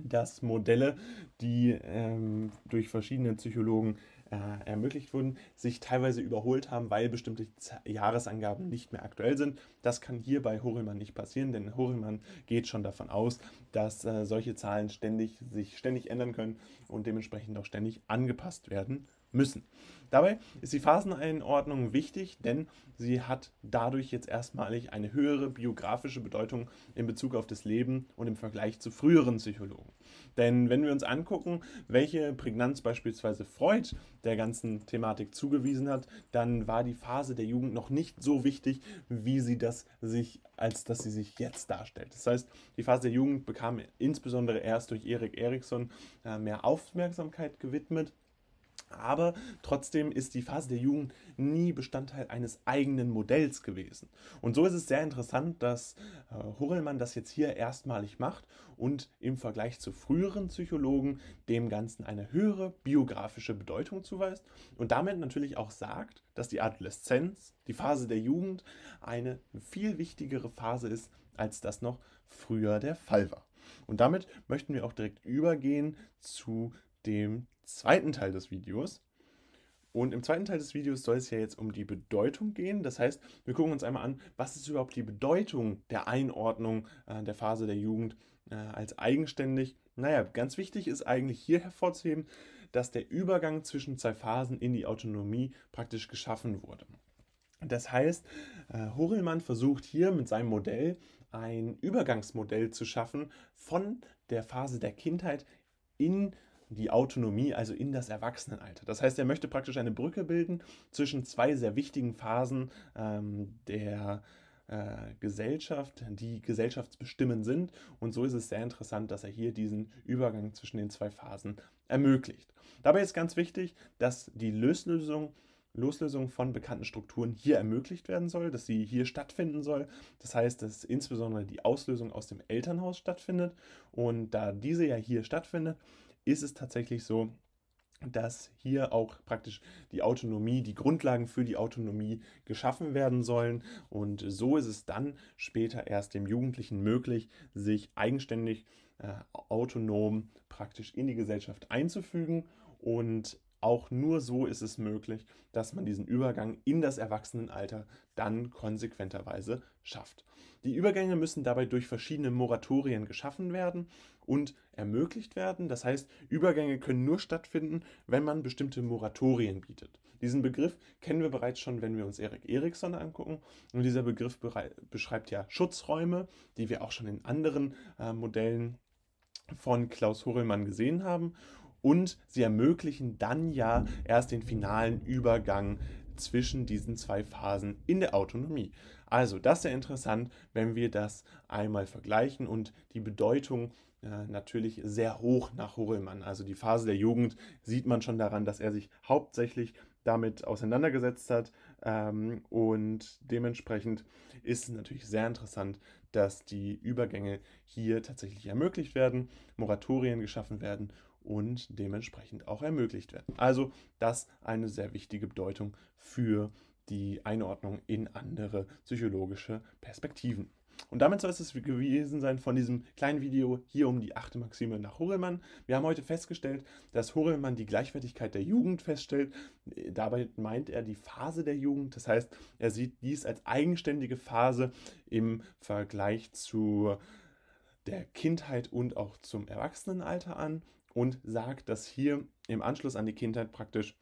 dass Modelle, die ähm, durch verschiedene Psychologen äh, ermöglicht wurden, sich teilweise überholt haben, weil bestimmte Z Jahresangaben nicht mehr aktuell sind. Das kann hier bei Horelmann nicht passieren, denn Horelmann geht schon davon aus, dass äh, solche Zahlen ständig, sich ständig ändern können und dementsprechend auch ständig angepasst werden müssen. Dabei ist die Phaseneinordnung wichtig, denn sie hat dadurch jetzt erstmalig eine höhere biografische Bedeutung in Bezug auf das Leben und im Vergleich zu früheren Psychologen. Denn wenn wir uns angucken, welche Prägnanz beispielsweise Freud der ganzen Thematik zugewiesen hat, dann war die Phase der Jugend noch nicht so wichtig, wie sie das sich, als dass sie sich jetzt darstellt. Das heißt, die Phase der Jugend bekam insbesondere erst durch Erik Erikson äh, mehr Aufmerksamkeit gewidmet aber trotzdem ist die Phase der Jugend nie Bestandteil eines eigenen Modells gewesen. Und so ist es sehr interessant, dass äh, Hurelmann das jetzt hier erstmalig macht und im Vergleich zu früheren Psychologen dem Ganzen eine höhere biografische Bedeutung zuweist und damit natürlich auch sagt, dass die Adoleszenz, die Phase der Jugend, eine viel wichtigere Phase ist, als das noch früher der Fall war. Und damit möchten wir auch direkt übergehen zu dem zweiten Teil des Videos. Und im zweiten Teil des Videos soll es ja jetzt um die Bedeutung gehen. Das heißt, wir gucken uns einmal an, was ist überhaupt die Bedeutung der Einordnung äh, der Phase der Jugend äh, als eigenständig. Naja, ganz wichtig ist eigentlich hier hervorzuheben, dass der Übergang zwischen zwei Phasen in die Autonomie praktisch geschaffen wurde. Das heißt, äh, Horelmann versucht hier mit seinem Modell ein Übergangsmodell zu schaffen von der Phase der Kindheit in die die Autonomie, also in das Erwachsenenalter. Das heißt, er möchte praktisch eine Brücke bilden zwischen zwei sehr wichtigen Phasen ähm, der äh, Gesellschaft, die gesellschaftsbestimmend sind. Und so ist es sehr interessant, dass er hier diesen Übergang zwischen den zwei Phasen ermöglicht. Dabei ist ganz wichtig, dass die Löslösung Loslösung von bekannten Strukturen hier ermöglicht werden soll, dass sie hier stattfinden soll. Das heißt, dass insbesondere die Auslösung aus dem Elternhaus stattfindet. Und da diese ja hier stattfindet, ist es tatsächlich so, dass hier auch praktisch die Autonomie, die Grundlagen für die Autonomie geschaffen werden sollen. Und so ist es dann später erst dem Jugendlichen möglich, sich eigenständig, äh, autonom praktisch in die Gesellschaft einzufügen und auch nur so ist es möglich, dass man diesen Übergang in das Erwachsenenalter dann konsequenterweise schafft. Die Übergänge müssen dabei durch verschiedene Moratorien geschaffen werden und ermöglicht werden. Das heißt, Übergänge können nur stattfinden, wenn man bestimmte Moratorien bietet. Diesen Begriff kennen wir bereits schon, wenn wir uns Erik Eriksson angucken. Und dieser Begriff beschreibt ja Schutzräume, die wir auch schon in anderen äh, Modellen von Klaus Horelmann gesehen haben und sie ermöglichen dann ja erst den finalen Übergang zwischen diesen zwei Phasen in der Autonomie. Also das ist sehr interessant, wenn wir das einmal vergleichen und die Bedeutung äh, natürlich sehr hoch nach Horelmann. Also die Phase der Jugend sieht man schon daran, dass er sich hauptsächlich damit auseinandergesetzt hat. Ähm, und dementsprechend ist es natürlich sehr interessant, dass die Übergänge hier tatsächlich ermöglicht werden, Moratorien geschaffen werden und dementsprechend auch ermöglicht werden. Also das eine sehr wichtige Bedeutung für die Einordnung in andere psychologische Perspektiven. Und damit soll es das gewesen sein von diesem kleinen Video hier um die achte Maxime nach Horelmann. Wir haben heute festgestellt, dass Horelmann die Gleichwertigkeit der Jugend feststellt. Dabei meint er die Phase der Jugend. Das heißt, er sieht dies als eigenständige Phase im Vergleich zu der Kindheit und auch zum Erwachsenenalter an und sagt, dass hier im Anschluss an die Kindheit praktisch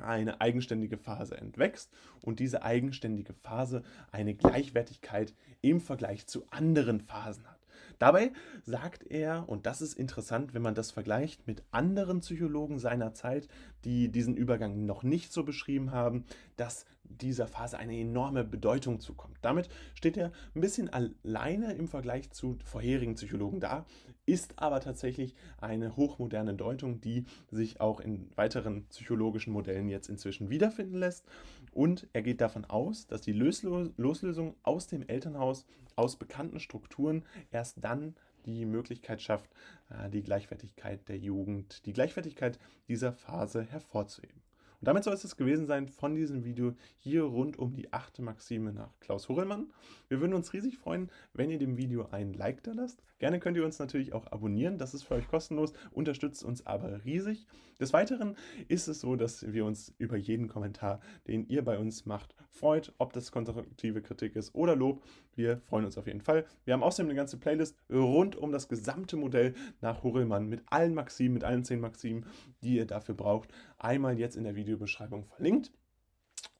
eine eigenständige Phase entwächst und diese eigenständige Phase eine Gleichwertigkeit im Vergleich zu anderen Phasen hat. Dabei sagt er, und das ist interessant, wenn man das vergleicht mit anderen Psychologen seiner Zeit, die diesen Übergang noch nicht so beschrieben haben, dass dieser Phase eine enorme Bedeutung zukommt. Damit steht er ein bisschen alleine im Vergleich zu vorherigen Psychologen da, ist aber tatsächlich eine hochmoderne Deutung, die sich auch in weiteren psychologischen Modellen jetzt inzwischen wiederfinden lässt. Und er geht davon aus, dass die Loslösung aus dem Elternhaus, aus bekannten Strukturen erst dann die Möglichkeit schafft, äh, die Gleichwertigkeit der Jugend, die Gleichwertigkeit dieser Phase hervorzuheben. Und damit soll es das gewesen sein von diesem Video hier rund um die achte Maxime nach Klaus Horelmann. Wir würden uns riesig freuen, wenn ihr dem Video ein Like da lasst. Gerne könnt ihr uns natürlich auch abonnieren, das ist für euch kostenlos, unterstützt uns aber riesig. Des Weiteren ist es so, dass wir uns über jeden Kommentar, den ihr bei uns macht, freut, ob das konstruktive Kritik ist oder Lob. Wir freuen uns auf jeden Fall. Wir haben außerdem eine ganze Playlist rund um das gesamte Modell nach Horelmann mit allen Maximen, mit allen zehn Maximen, die ihr dafür braucht. Einmal jetzt in der Videobeschreibung verlinkt.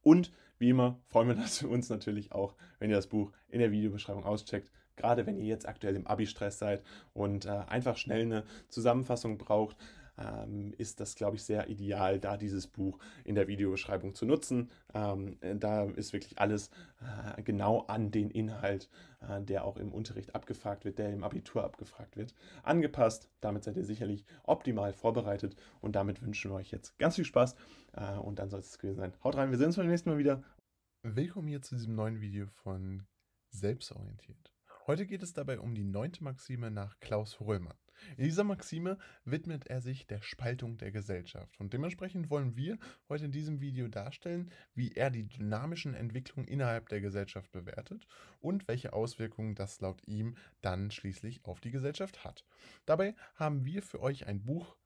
Und wie immer freuen wir [laughs] uns natürlich auch, wenn ihr das Buch in der Videobeschreibung auscheckt. Gerade wenn ihr jetzt aktuell im Abi-Stress seid und äh, einfach schnell eine Zusammenfassung braucht, ähm, ist das, glaube ich, sehr ideal, da dieses Buch in der Videobeschreibung zu nutzen. Ähm, da ist wirklich alles äh, genau an den Inhalt, äh, der auch im Unterricht abgefragt wird, der im Abitur abgefragt wird, angepasst. Damit seid ihr sicherlich optimal vorbereitet und damit wünschen wir euch jetzt ganz viel Spaß äh, und dann soll es gewesen sein. Haut rein, wir sehen uns beim nächsten Mal wieder. Willkommen hier zu diesem neuen Video von Selbstorientiert. Heute geht es dabei um die neunte Maxime nach Klaus Römer. In dieser Maxime widmet er sich der Spaltung der Gesellschaft. Und dementsprechend wollen wir heute in diesem Video darstellen, wie er die dynamischen Entwicklungen innerhalb der Gesellschaft bewertet und welche Auswirkungen das laut ihm dann schließlich auf die Gesellschaft hat. Dabei haben wir für euch ein Buch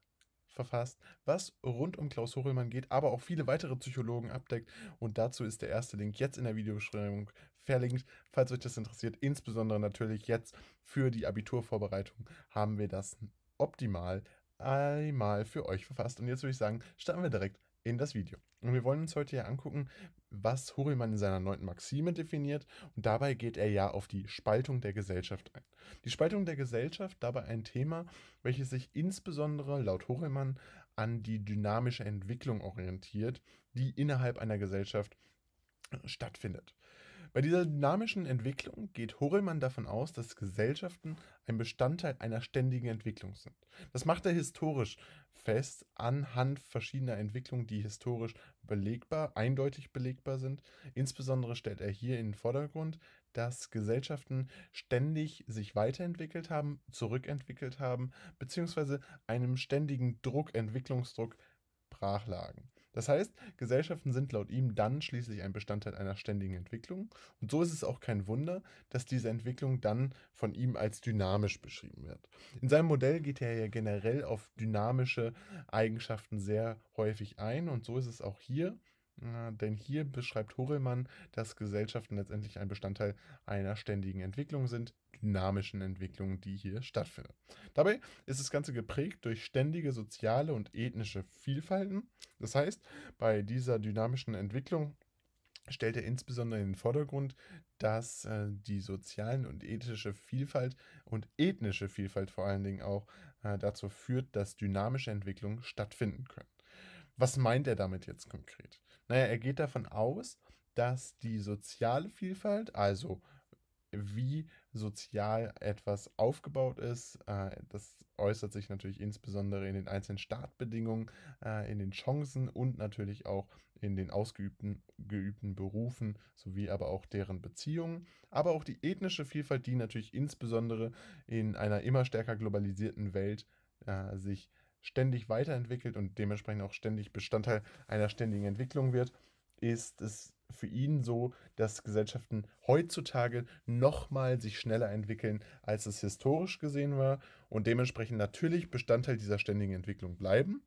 verfasst, was rund um Klaus Hochelmann geht, aber auch viele weitere Psychologen abdeckt. Und dazu ist der erste Link jetzt in der Videobeschreibung verlinkt, falls euch das interessiert. Insbesondere natürlich jetzt für die Abiturvorbereitung haben wir das optimal einmal für euch verfasst. Und jetzt würde ich sagen, starten wir direkt in das Video. Und wir wollen uns heute ja angucken, was Hurrimann in seiner neunten Maxime definiert. Und dabei geht er ja auf die Spaltung der Gesellschaft ein. Die Spaltung der Gesellschaft dabei ein Thema, welches sich insbesondere laut Hurrimann an die dynamische Entwicklung orientiert, die innerhalb einer Gesellschaft stattfindet. Bei dieser dynamischen Entwicklung geht Horelmann davon aus, dass Gesellschaften ein Bestandteil einer ständigen Entwicklung sind. Das macht er historisch fest anhand verschiedener Entwicklungen, die historisch belegbar, eindeutig belegbar sind. Insbesondere stellt er hier in den Vordergrund, dass Gesellschaften ständig sich weiterentwickelt haben, zurückentwickelt haben, beziehungsweise einem ständigen Druck, Entwicklungsdruck brachlagen. Das heißt, Gesellschaften sind laut ihm dann schließlich ein Bestandteil einer ständigen Entwicklung. Und so ist es auch kein Wunder, dass diese Entwicklung dann von ihm als dynamisch beschrieben wird. In seinem Modell geht er ja generell auf dynamische Eigenschaften sehr häufig ein. Und so ist es auch hier. Denn hier beschreibt Horelmann, dass Gesellschaften letztendlich ein Bestandteil einer ständigen Entwicklung sind, dynamischen Entwicklung, die hier stattfindet. Dabei ist das Ganze geprägt durch ständige soziale und ethnische Vielfalten. Das heißt, bei dieser dynamischen Entwicklung stellt er insbesondere in den Vordergrund, dass äh, die sozialen und ethische Vielfalt und ethnische Vielfalt vor allen Dingen auch äh, dazu führt, dass dynamische Entwicklungen stattfinden können. Was meint er damit jetzt konkret? Naja, er geht davon aus, dass die soziale Vielfalt, also wie sozial etwas aufgebaut ist. Äh, das äußert sich natürlich insbesondere in den einzelnen Startbedingungen, äh, in den Chancen und natürlich auch in den ausgeübten geübten Berufen sowie aber auch deren Beziehungen. Aber auch die ethnische Vielfalt, die natürlich insbesondere in einer immer stärker globalisierten Welt äh, sich ständig weiterentwickelt und dementsprechend auch ständig Bestandteil einer ständigen Entwicklung wird, ist es für ihn so, dass Gesellschaften heutzutage nochmal sich schneller entwickeln, als es historisch gesehen war und dementsprechend natürlich Bestandteil dieser ständigen Entwicklung bleiben,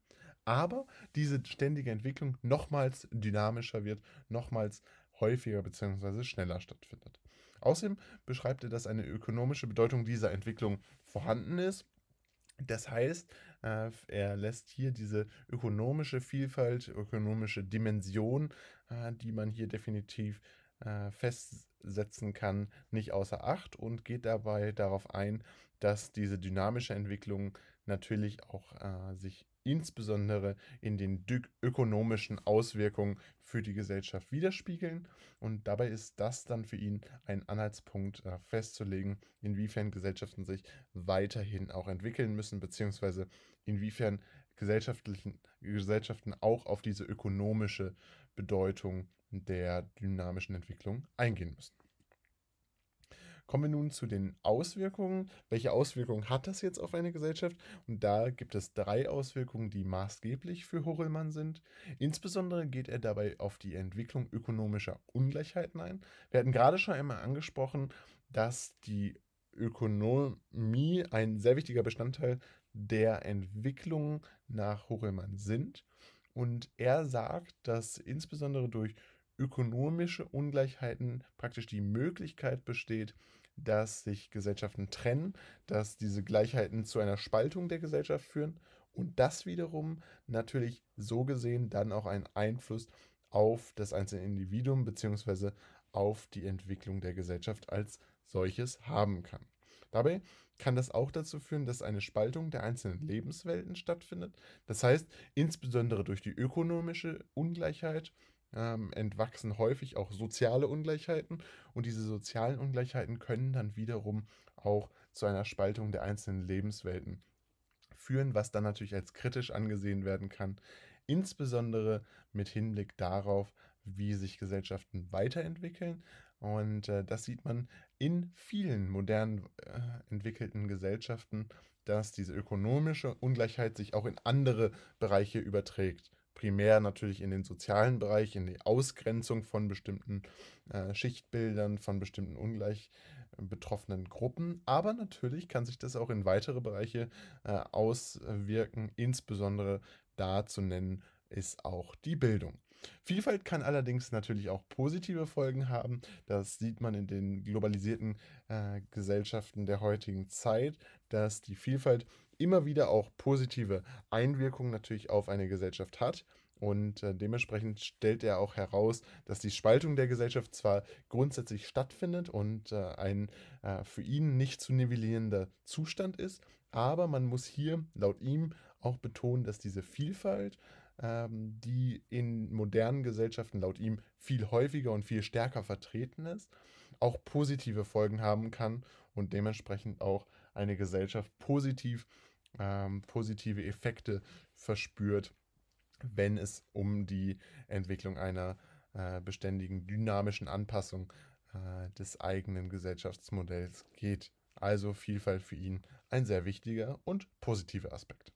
aber diese ständige Entwicklung nochmals dynamischer wird, nochmals häufiger bzw. schneller stattfindet. Außerdem beschreibt er, dass eine ökonomische Bedeutung dieser Entwicklung vorhanden ist das heißt, äh, er lässt hier diese ökonomische Vielfalt, ökonomische Dimension, äh, die man hier definitiv äh, festsetzen kann, nicht außer Acht und geht dabei darauf ein, dass diese dynamische Entwicklung natürlich auch sich insbesondere in den ökonomischen Auswirkungen für die Gesellschaft widerspiegeln. Und dabei ist das dann für ihn ein Anhaltspunkt äh, festzulegen, inwiefern Gesellschaften sich weiterhin auch entwickeln müssen, beziehungsweise inwiefern gesellschaftlichen, Gesellschaften auch auf diese ökonomische Bedeutung der dynamischen Entwicklung eingehen müssen. Kommen wir nun zu den Auswirkungen. Welche Auswirkungen hat das jetzt auf eine Gesellschaft? Und da gibt es drei Auswirkungen, die maßgeblich für Horelmann sind. Insbesondere geht er dabei auf die Entwicklung ökonomischer Ungleichheiten ein. Wir hatten gerade schon einmal angesprochen, dass die Ökonomie ein sehr wichtiger Bestandteil der Entwicklung nach Horelmann sind. Und er sagt, dass insbesondere durch ökonomische Ungleichheiten praktisch die Möglichkeit besteht, dass sich Gesellschaften trennen, dass diese Gleichheiten zu einer Spaltung der Gesellschaft führen und das wiederum natürlich so gesehen dann auch einen Einfluss auf das einzelne Individuum bzw. auf die Entwicklung der Gesellschaft als solches haben kann. Dabei kann das auch dazu führen, dass eine Spaltung der einzelnen Lebenswelten stattfindet. Das heißt, insbesondere durch die ökonomische Ungleichheit ähm, entwachsen häufig auch soziale Ungleichheiten und diese sozialen Ungleichheiten können dann wiederum auch zu einer Spaltung der einzelnen Lebenswelten führen, was dann natürlich als kritisch angesehen werden kann, insbesondere mit Hinblick darauf, wie sich Gesellschaften weiterentwickeln. Und äh, das sieht man in vielen modernen äh, entwickelten Gesellschaften, dass diese ökonomische Ungleichheit sich auch in andere Bereiche überträgt primär natürlich in den sozialen Bereich, in die Ausgrenzung von bestimmten äh, Schichtbildern, von bestimmten ungleich äh, betroffenen Gruppen. Aber natürlich kann sich das auch in weitere Bereiche äh, auswirken. Insbesondere da zu nennen ist auch die Bildung. Vielfalt kann allerdings natürlich auch positive Folgen haben. Das sieht man in den globalisierten äh, Gesellschaften der heutigen Zeit, dass die Vielfalt immer wieder auch positive Einwirkungen natürlich auf eine Gesellschaft hat. Und äh, dementsprechend stellt er auch heraus, dass die Spaltung der Gesellschaft zwar grundsätzlich stattfindet und äh, ein äh, für ihn nicht zu nivellierender Zustand ist, aber man muss hier laut ihm auch betonen, dass diese Vielfalt ähm, die in modernen Gesellschaften laut ihm viel häufiger und viel stärker vertreten ist, auch positive Folgen haben kann und dementsprechend auch eine Gesellschaft positiv ähm, positive Effekte verspürt, wenn es um die Entwicklung einer äh, beständigen dynamischen Anpassung äh, des eigenen Gesellschaftsmodells geht. Also Vielfalt für ihn ein sehr wichtiger und positiver Aspekt.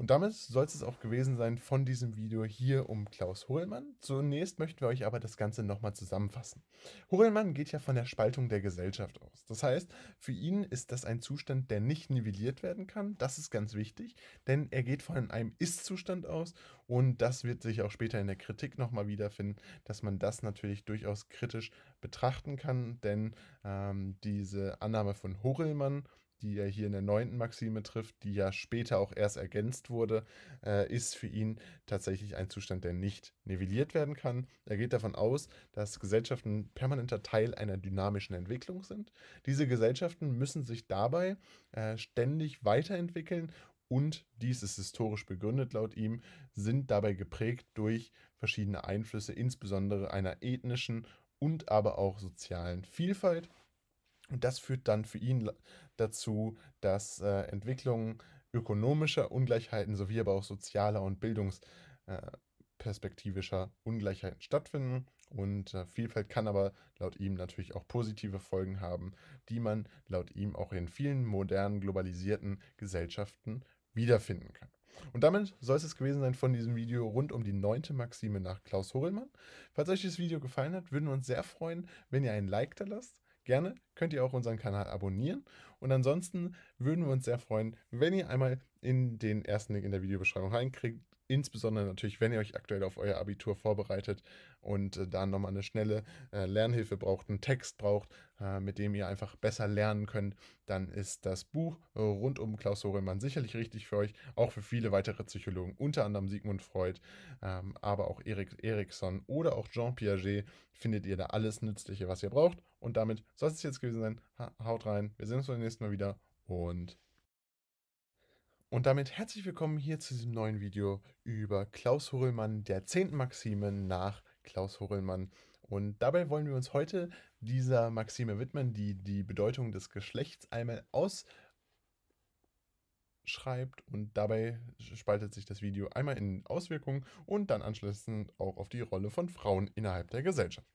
Und damit soll es auch gewesen sein von diesem Video hier um Klaus Hohlmann. Zunächst möchten wir euch aber das Ganze nochmal zusammenfassen. Hohlmann geht ja von der Spaltung der Gesellschaft aus. Das heißt, für ihn ist das ein Zustand, der nicht nivelliert werden kann. Das ist ganz wichtig, denn er geht von einem Ist-Zustand aus und das wird sich auch später in der Kritik nochmal wiederfinden, dass man das natürlich durchaus kritisch betrachten kann, denn ähm, diese Annahme von Horelmann die er hier in der neunten Maxime trifft, die ja später auch erst ergänzt wurde, äh, ist für ihn tatsächlich ein Zustand, der nicht nivelliert werden kann. Er geht davon aus, dass Gesellschaften permanenter Teil einer dynamischen Entwicklung sind. Diese Gesellschaften müssen sich dabei äh, ständig weiterentwickeln und dies ist historisch begründet laut ihm, sind dabei geprägt durch verschiedene Einflüsse, insbesondere einer ethnischen und aber auch sozialen Vielfalt. Und das führt dann für ihn dazu, dass äh, Entwicklungen ökonomischer Ungleichheiten sowie aber auch sozialer und bildungsperspektivischer äh, Ungleichheiten stattfinden. Und äh, Vielfalt kann aber laut ihm natürlich auch positive Folgen haben, die man laut ihm auch in vielen modernen, globalisierten Gesellschaften wiederfinden kann. Und damit soll es es gewesen sein von diesem Video rund um die neunte Maxime nach Klaus Horelmann. Falls euch dieses Video gefallen hat, würden wir uns sehr freuen, wenn ihr ein Like da lasst. Gerne könnt ihr auch unseren Kanal abonnieren und ansonsten würden wir uns sehr freuen, wenn ihr einmal in den ersten Link in der Videobeschreibung reinkriegt. Insbesondere natürlich, wenn ihr euch aktuell auf euer Abitur vorbereitet und äh, dann nochmal eine schnelle äh, Lernhilfe braucht, einen Text braucht, äh, mit dem ihr einfach besser lernen könnt, dann ist das Buch äh, rund um Klaus Horemann sicherlich richtig für euch, auch für viele weitere Psychologen, unter anderem Sigmund Freud, ähm, aber auch Erik Erikson oder auch Jean Piaget, findet ihr da alles Nützliche, was ihr braucht. Und damit soll es jetzt gewesen sein. Ha haut rein, wir sehen uns beim nächsten Mal wieder und... Und damit herzlich willkommen hier zu diesem neuen Video über Klaus Hurlmann, der 10. Maxime nach Klaus Horelmann. Und dabei wollen wir uns heute dieser Maxime widmen, die die Bedeutung des Geschlechts einmal ausschreibt. Und dabei spaltet sich das Video einmal in Auswirkungen und dann anschließend auch auf die Rolle von Frauen innerhalb der Gesellschaft.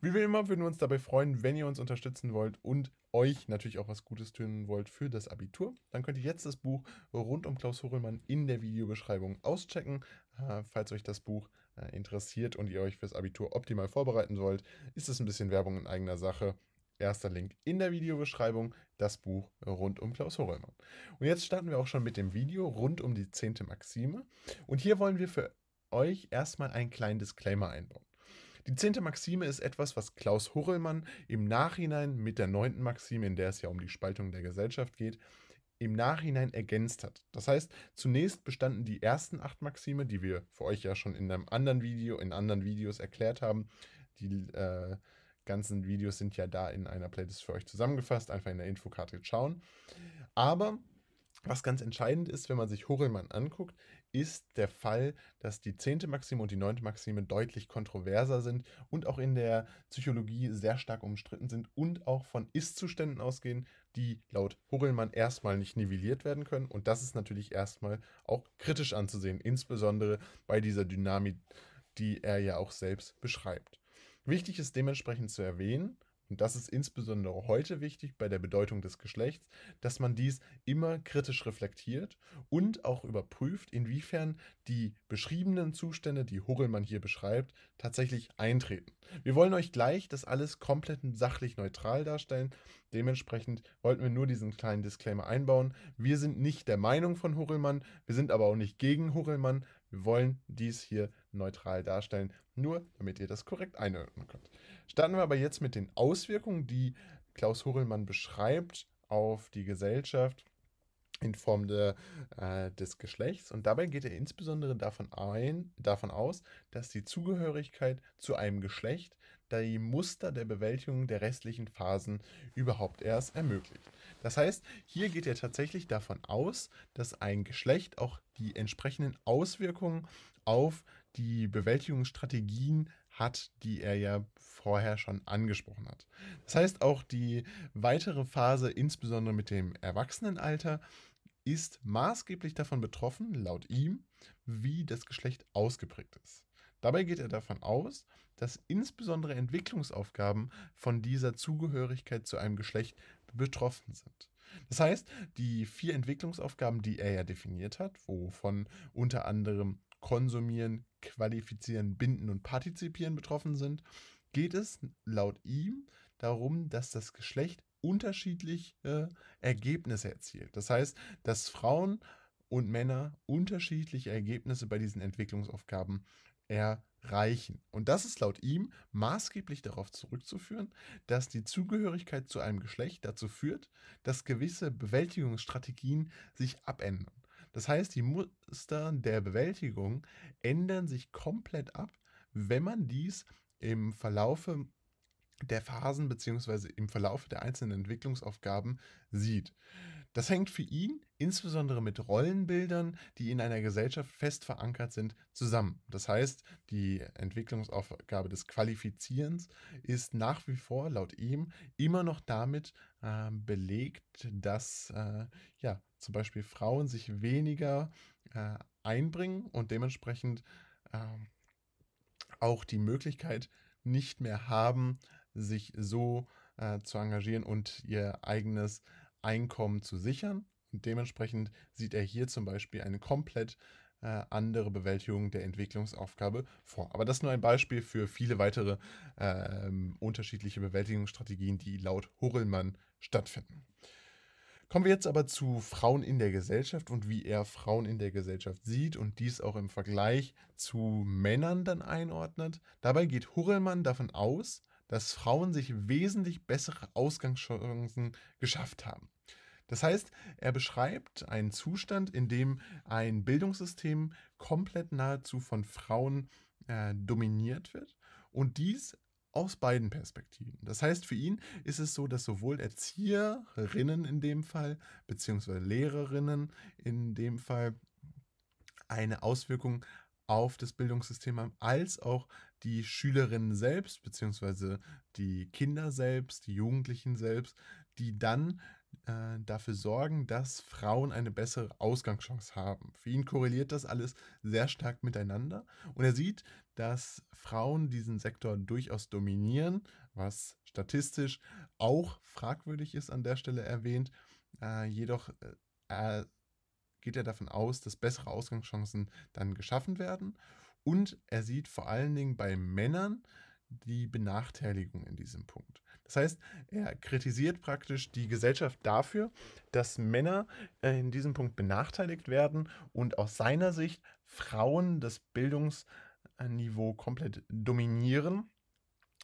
Wie wir immer würden wir uns dabei freuen, wenn ihr uns unterstützen wollt und euch natürlich auch was Gutes tun wollt für das Abitur, dann könnt ihr jetzt das Buch rund um Klaus Horelmann in der Videobeschreibung auschecken. Äh, falls euch das Buch äh, interessiert und ihr euch fürs Abitur optimal vorbereiten sollt, ist es ein bisschen Werbung in eigener Sache. Erster Link in der Videobeschreibung, das Buch rund um Klaus Horrellmann. Und jetzt starten wir auch schon mit dem Video rund um die 10. Maxime. Und hier wollen wir für euch erstmal einen kleinen Disclaimer einbauen. Die zehnte Maxime ist etwas, was Klaus Horellmann im Nachhinein mit der neunten Maxime, in der es ja um die Spaltung der Gesellschaft geht, im Nachhinein ergänzt hat. Das heißt, zunächst bestanden die ersten acht Maxime, die wir für euch ja schon in einem anderen Video, in anderen Videos erklärt haben. Die äh, ganzen Videos sind ja da in einer Playlist für euch zusammengefasst, einfach in der Infokarte schauen. Aber was ganz entscheidend ist, wenn man sich Horelmann anguckt, ist der Fall, dass die zehnte Maxime und die neunte Maxime deutlich kontroverser sind und auch in der Psychologie sehr stark umstritten sind und auch von Ist-Zuständen ausgehen, die laut Hurelmann erstmal nicht nivelliert werden können. Und das ist natürlich erstmal auch kritisch anzusehen, insbesondere bei dieser Dynamik, die er ja auch selbst beschreibt. Wichtig ist dementsprechend zu erwähnen, und das ist insbesondere heute wichtig bei der Bedeutung des Geschlechts, dass man dies immer kritisch reflektiert und auch überprüft, inwiefern die beschriebenen Zustände, die Hurrellmann hier beschreibt, tatsächlich eintreten. Wir wollen euch gleich das alles komplett sachlich neutral darstellen. Dementsprechend wollten wir nur diesen kleinen Disclaimer einbauen. Wir sind nicht der Meinung von Hurrellmann, wir sind aber auch nicht gegen Hurrellmann. Wir wollen dies hier neutral darstellen, nur damit ihr das korrekt einordnen könnt. Starten wir aber jetzt mit den Auswirkungen, die Klaus Horelmann beschreibt auf die Gesellschaft in Form de, äh, des Geschlechts. Und dabei geht er insbesondere davon, ein, davon aus, dass die Zugehörigkeit zu einem Geschlecht die Muster der Bewältigung der restlichen Phasen überhaupt erst ermöglicht. Das heißt, hier geht er tatsächlich davon aus, dass ein Geschlecht auch die entsprechenden Auswirkungen auf die Bewältigungsstrategien hat, die er ja vorher schon angesprochen hat. Das heißt, auch die weitere Phase, insbesondere mit dem Erwachsenenalter, ist maßgeblich davon betroffen, laut ihm, wie das Geschlecht ausgeprägt ist. Dabei geht er davon aus, dass insbesondere Entwicklungsaufgaben von dieser Zugehörigkeit zu einem Geschlecht betroffen sind. Das heißt, die vier Entwicklungsaufgaben, die er ja definiert hat, wovon unter anderem Konsumieren, Qualifizieren, Binden und Partizipieren betroffen sind, geht es laut ihm darum, dass das Geschlecht unterschiedliche äh, Ergebnisse erzielt. Das heißt, dass Frauen und Männer unterschiedliche Ergebnisse bei diesen Entwicklungsaufgaben erreichen. Und das ist laut ihm maßgeblich darauf zurückzuführen, dass die Zugehörigkeit zu einem Geschlecht dazu führt, dass gewisse Bewältigungsstrategien sich abändern. Das heißt, die Muster der Bewältigung ändern sich komplett ab, wenn man dies im Verlaufe der Phasen bzw. im Verlaufe der einzelnen Entwicklungsaufgaben sieht. Das hängt für ihn, insbesondere mit Rollenbildern, die in einer Gesellschaft fest verankert sind, zusammen. Das heißt, die Entwicklungsaufgabe des Qualifizierens ist nach wie vor laut ihm immer noch damit äh, belegt, dass äh, ja, zum Beispiel Frauen sich weniger äh, einbringen und dementsprechend ähm, auch die Möglichkeit nicht mehr haben, sich so äh, zu engagieren und ihr eigenes äh, Einkommen zu sichern. Und dementsprechend sieht er hier zum Beispiel eine komplett äh, andere Bewältigung der Entwicklungsaufgabe vor. Aber das ist nur ein Beispiel für viele weitere äh, unterschiedliche Bewältigungsstrategien, die laut Horelmann stattfinden. Kommen wir jetzt aber zu Frauen in der Gesellschaft und wie er Frauen in der Gesellschaft sieht und dies auch im Vergleich zu Männern dann einordnet. Dabei geht Hurrellmann davon aus, dass Frauen sich wesentlich bessere Ausgangschancen geschafft haben. Das heißt, er beschreibt einen Zustand, in dem ein Bildungssystem komplett nahezu von Frauen äh, dominiert wird und dies aus beiden Perspektiven. Das heißt, für ihn ist es so, dass sowohl Erzieherinnen in dem Fall, beziehungsweise Lehrerinnen in dem Fall, eine Auswirkung auf das Bildungssystem haben, als auch die Schülerinnen selbst, beziehungsweise die Kinder selbst, die Jugendlichen selbst, die dann äh, dafür sorgen, dass Frauen eine bessere Ausgangschance haben. Für ihn korreliert das alles sehr stark miteinander und er sieht, dass Frauen diesen Sektor durchaus dominieren, was statistisch auch fragwürdig ist an der Stelle erwähnt. Äh, jedoch äh, geht er davon aus, dass bessere Ausgangschancen dann geschaffen werden und er sieht vor allen Dingen bei Männern die Benachteiligung in diesem Punkt. Das heißt, er kritisiert praktisch die Gesellschaft dafür, dass Männer äh, in diesem Punkt benachteiligt werden und aus seiner Sicht Frauen das Bildungsniveau komplett dominieren.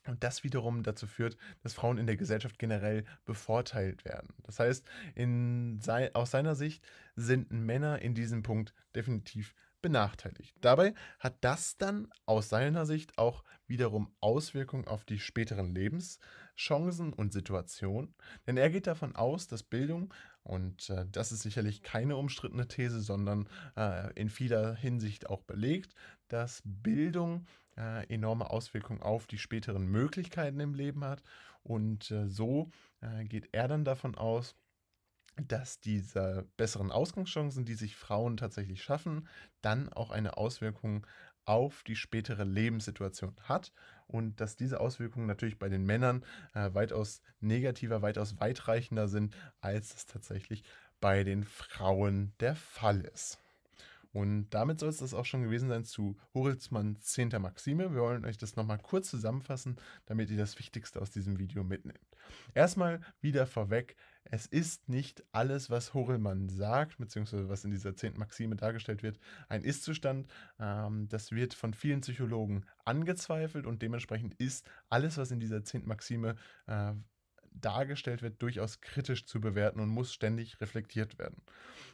Und das wiederum dazu führt, dass Frauen in der Gesellschaft generell bevorteilt werden. Das heißt, in, aus seiner Sicht sind Männer in diesem Punkt definitiv benachteiligt. Dabei hat das dann aus seiner Sicht auch wiederum Auswirkungen auf die späteren Lebenschancen und Situationen, denn er geht davon aus, dass Bildung, und äh, das ist sicherlich keine umstrittene These, sondern äh, in vieler Hinsicht auch belegt, dass Bildung äh, enorme Auswirkungen auf die späteren Möglichkeiten im Leben hat und äh, so äh, geht er dann davon aus, dass diese besseren Ausgangschancen, die sich Frauen tatsächlich schaffen, dann auch eine Auswirkung auf die spätere Lebenssituation hat und dass diese Auswirkungen natürlich bei den Männern äh, weitaus negativer, weitaus weitreichender sind, als es tatsächlich bei den Frauen der Fall ist. Und damit soll es das auch schon gewesen sein zu Horitzmanns 10. Maxime. Wir wollen euch das nochmal kurz zusammenfassen, damit ihr das Wichtigste aus diesem Video mitnehmt. Erstmal wieder vorweg, es ist nicht alles, was Horelmann sagt, beziehungsweise was in dieser zehnten Maxime dargestellt wird, ein Ist-Zustand. Ähm, das wird von vielen Psychologen angezweifelt und dementsprechend ist alles, was in dieser zehnten Maxime äh, dargestellt wird, durchaus kritisch zu bewerten und muss ständig reflektiert werden.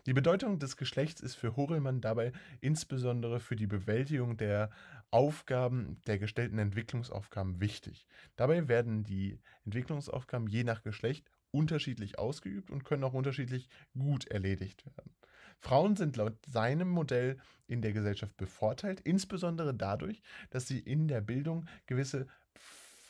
Die Bedeutung des Geschlechts ist für Horelmann dabei insbesondere für die Bewältigung der Aufgaben, der gestellten Entwicklungsaufgaben wichtig. Dabei werden die Entwicklungsaufgaben je nach Geschlecht unterschiedlich ausgeübt und können auch unterschiedlich gut erledigt werden. Frauen sind laut seinem Modell in der Gesellschaft bevorteilt, insbesondere dadurch, dass sie in der Bildung gewisse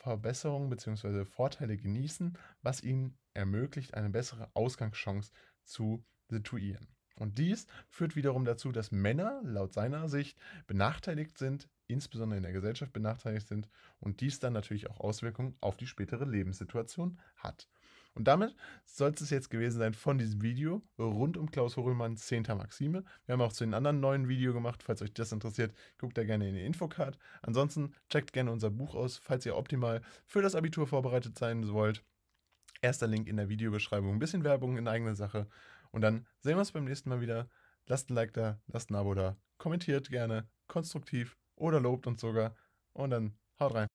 Verbesserungen bzw. Vorteile genießen, was ihnen ermöglicht, eine bessere Ausgangschance zu situieren. Und dies führt wiederum dazu, dass Männer laut seiner Sicht benachteiligt sind, insbesondere in der Gesellschaft benachteiligt sind und dies dann natürlich auch Auswirkungen auf die spätere Lebenssituation hat. Und damit soll es jetzt gewesen sein von diesem Video rund um Klaus Horelmanns 10. Maxime. Wir haben auch zu den anderen neuen Video gemacht. Falls euch das interessiert, guckt da gerne in die Infocard. Ansonsten checkt gerne unser Buch aus, falls ihr optimal für das Abitur vorbereitet sein wollt. Erster Link in der Videobeschreibung. Ein bisschen Werbung in eigener Sache. Und dann sehen wir uns beim nächsten Mal wieder. Lasst ein Like da, lasst ein Abo da, kommentiert gerne, konstruktiv oder lobt uns sogar. Und dann haut rein.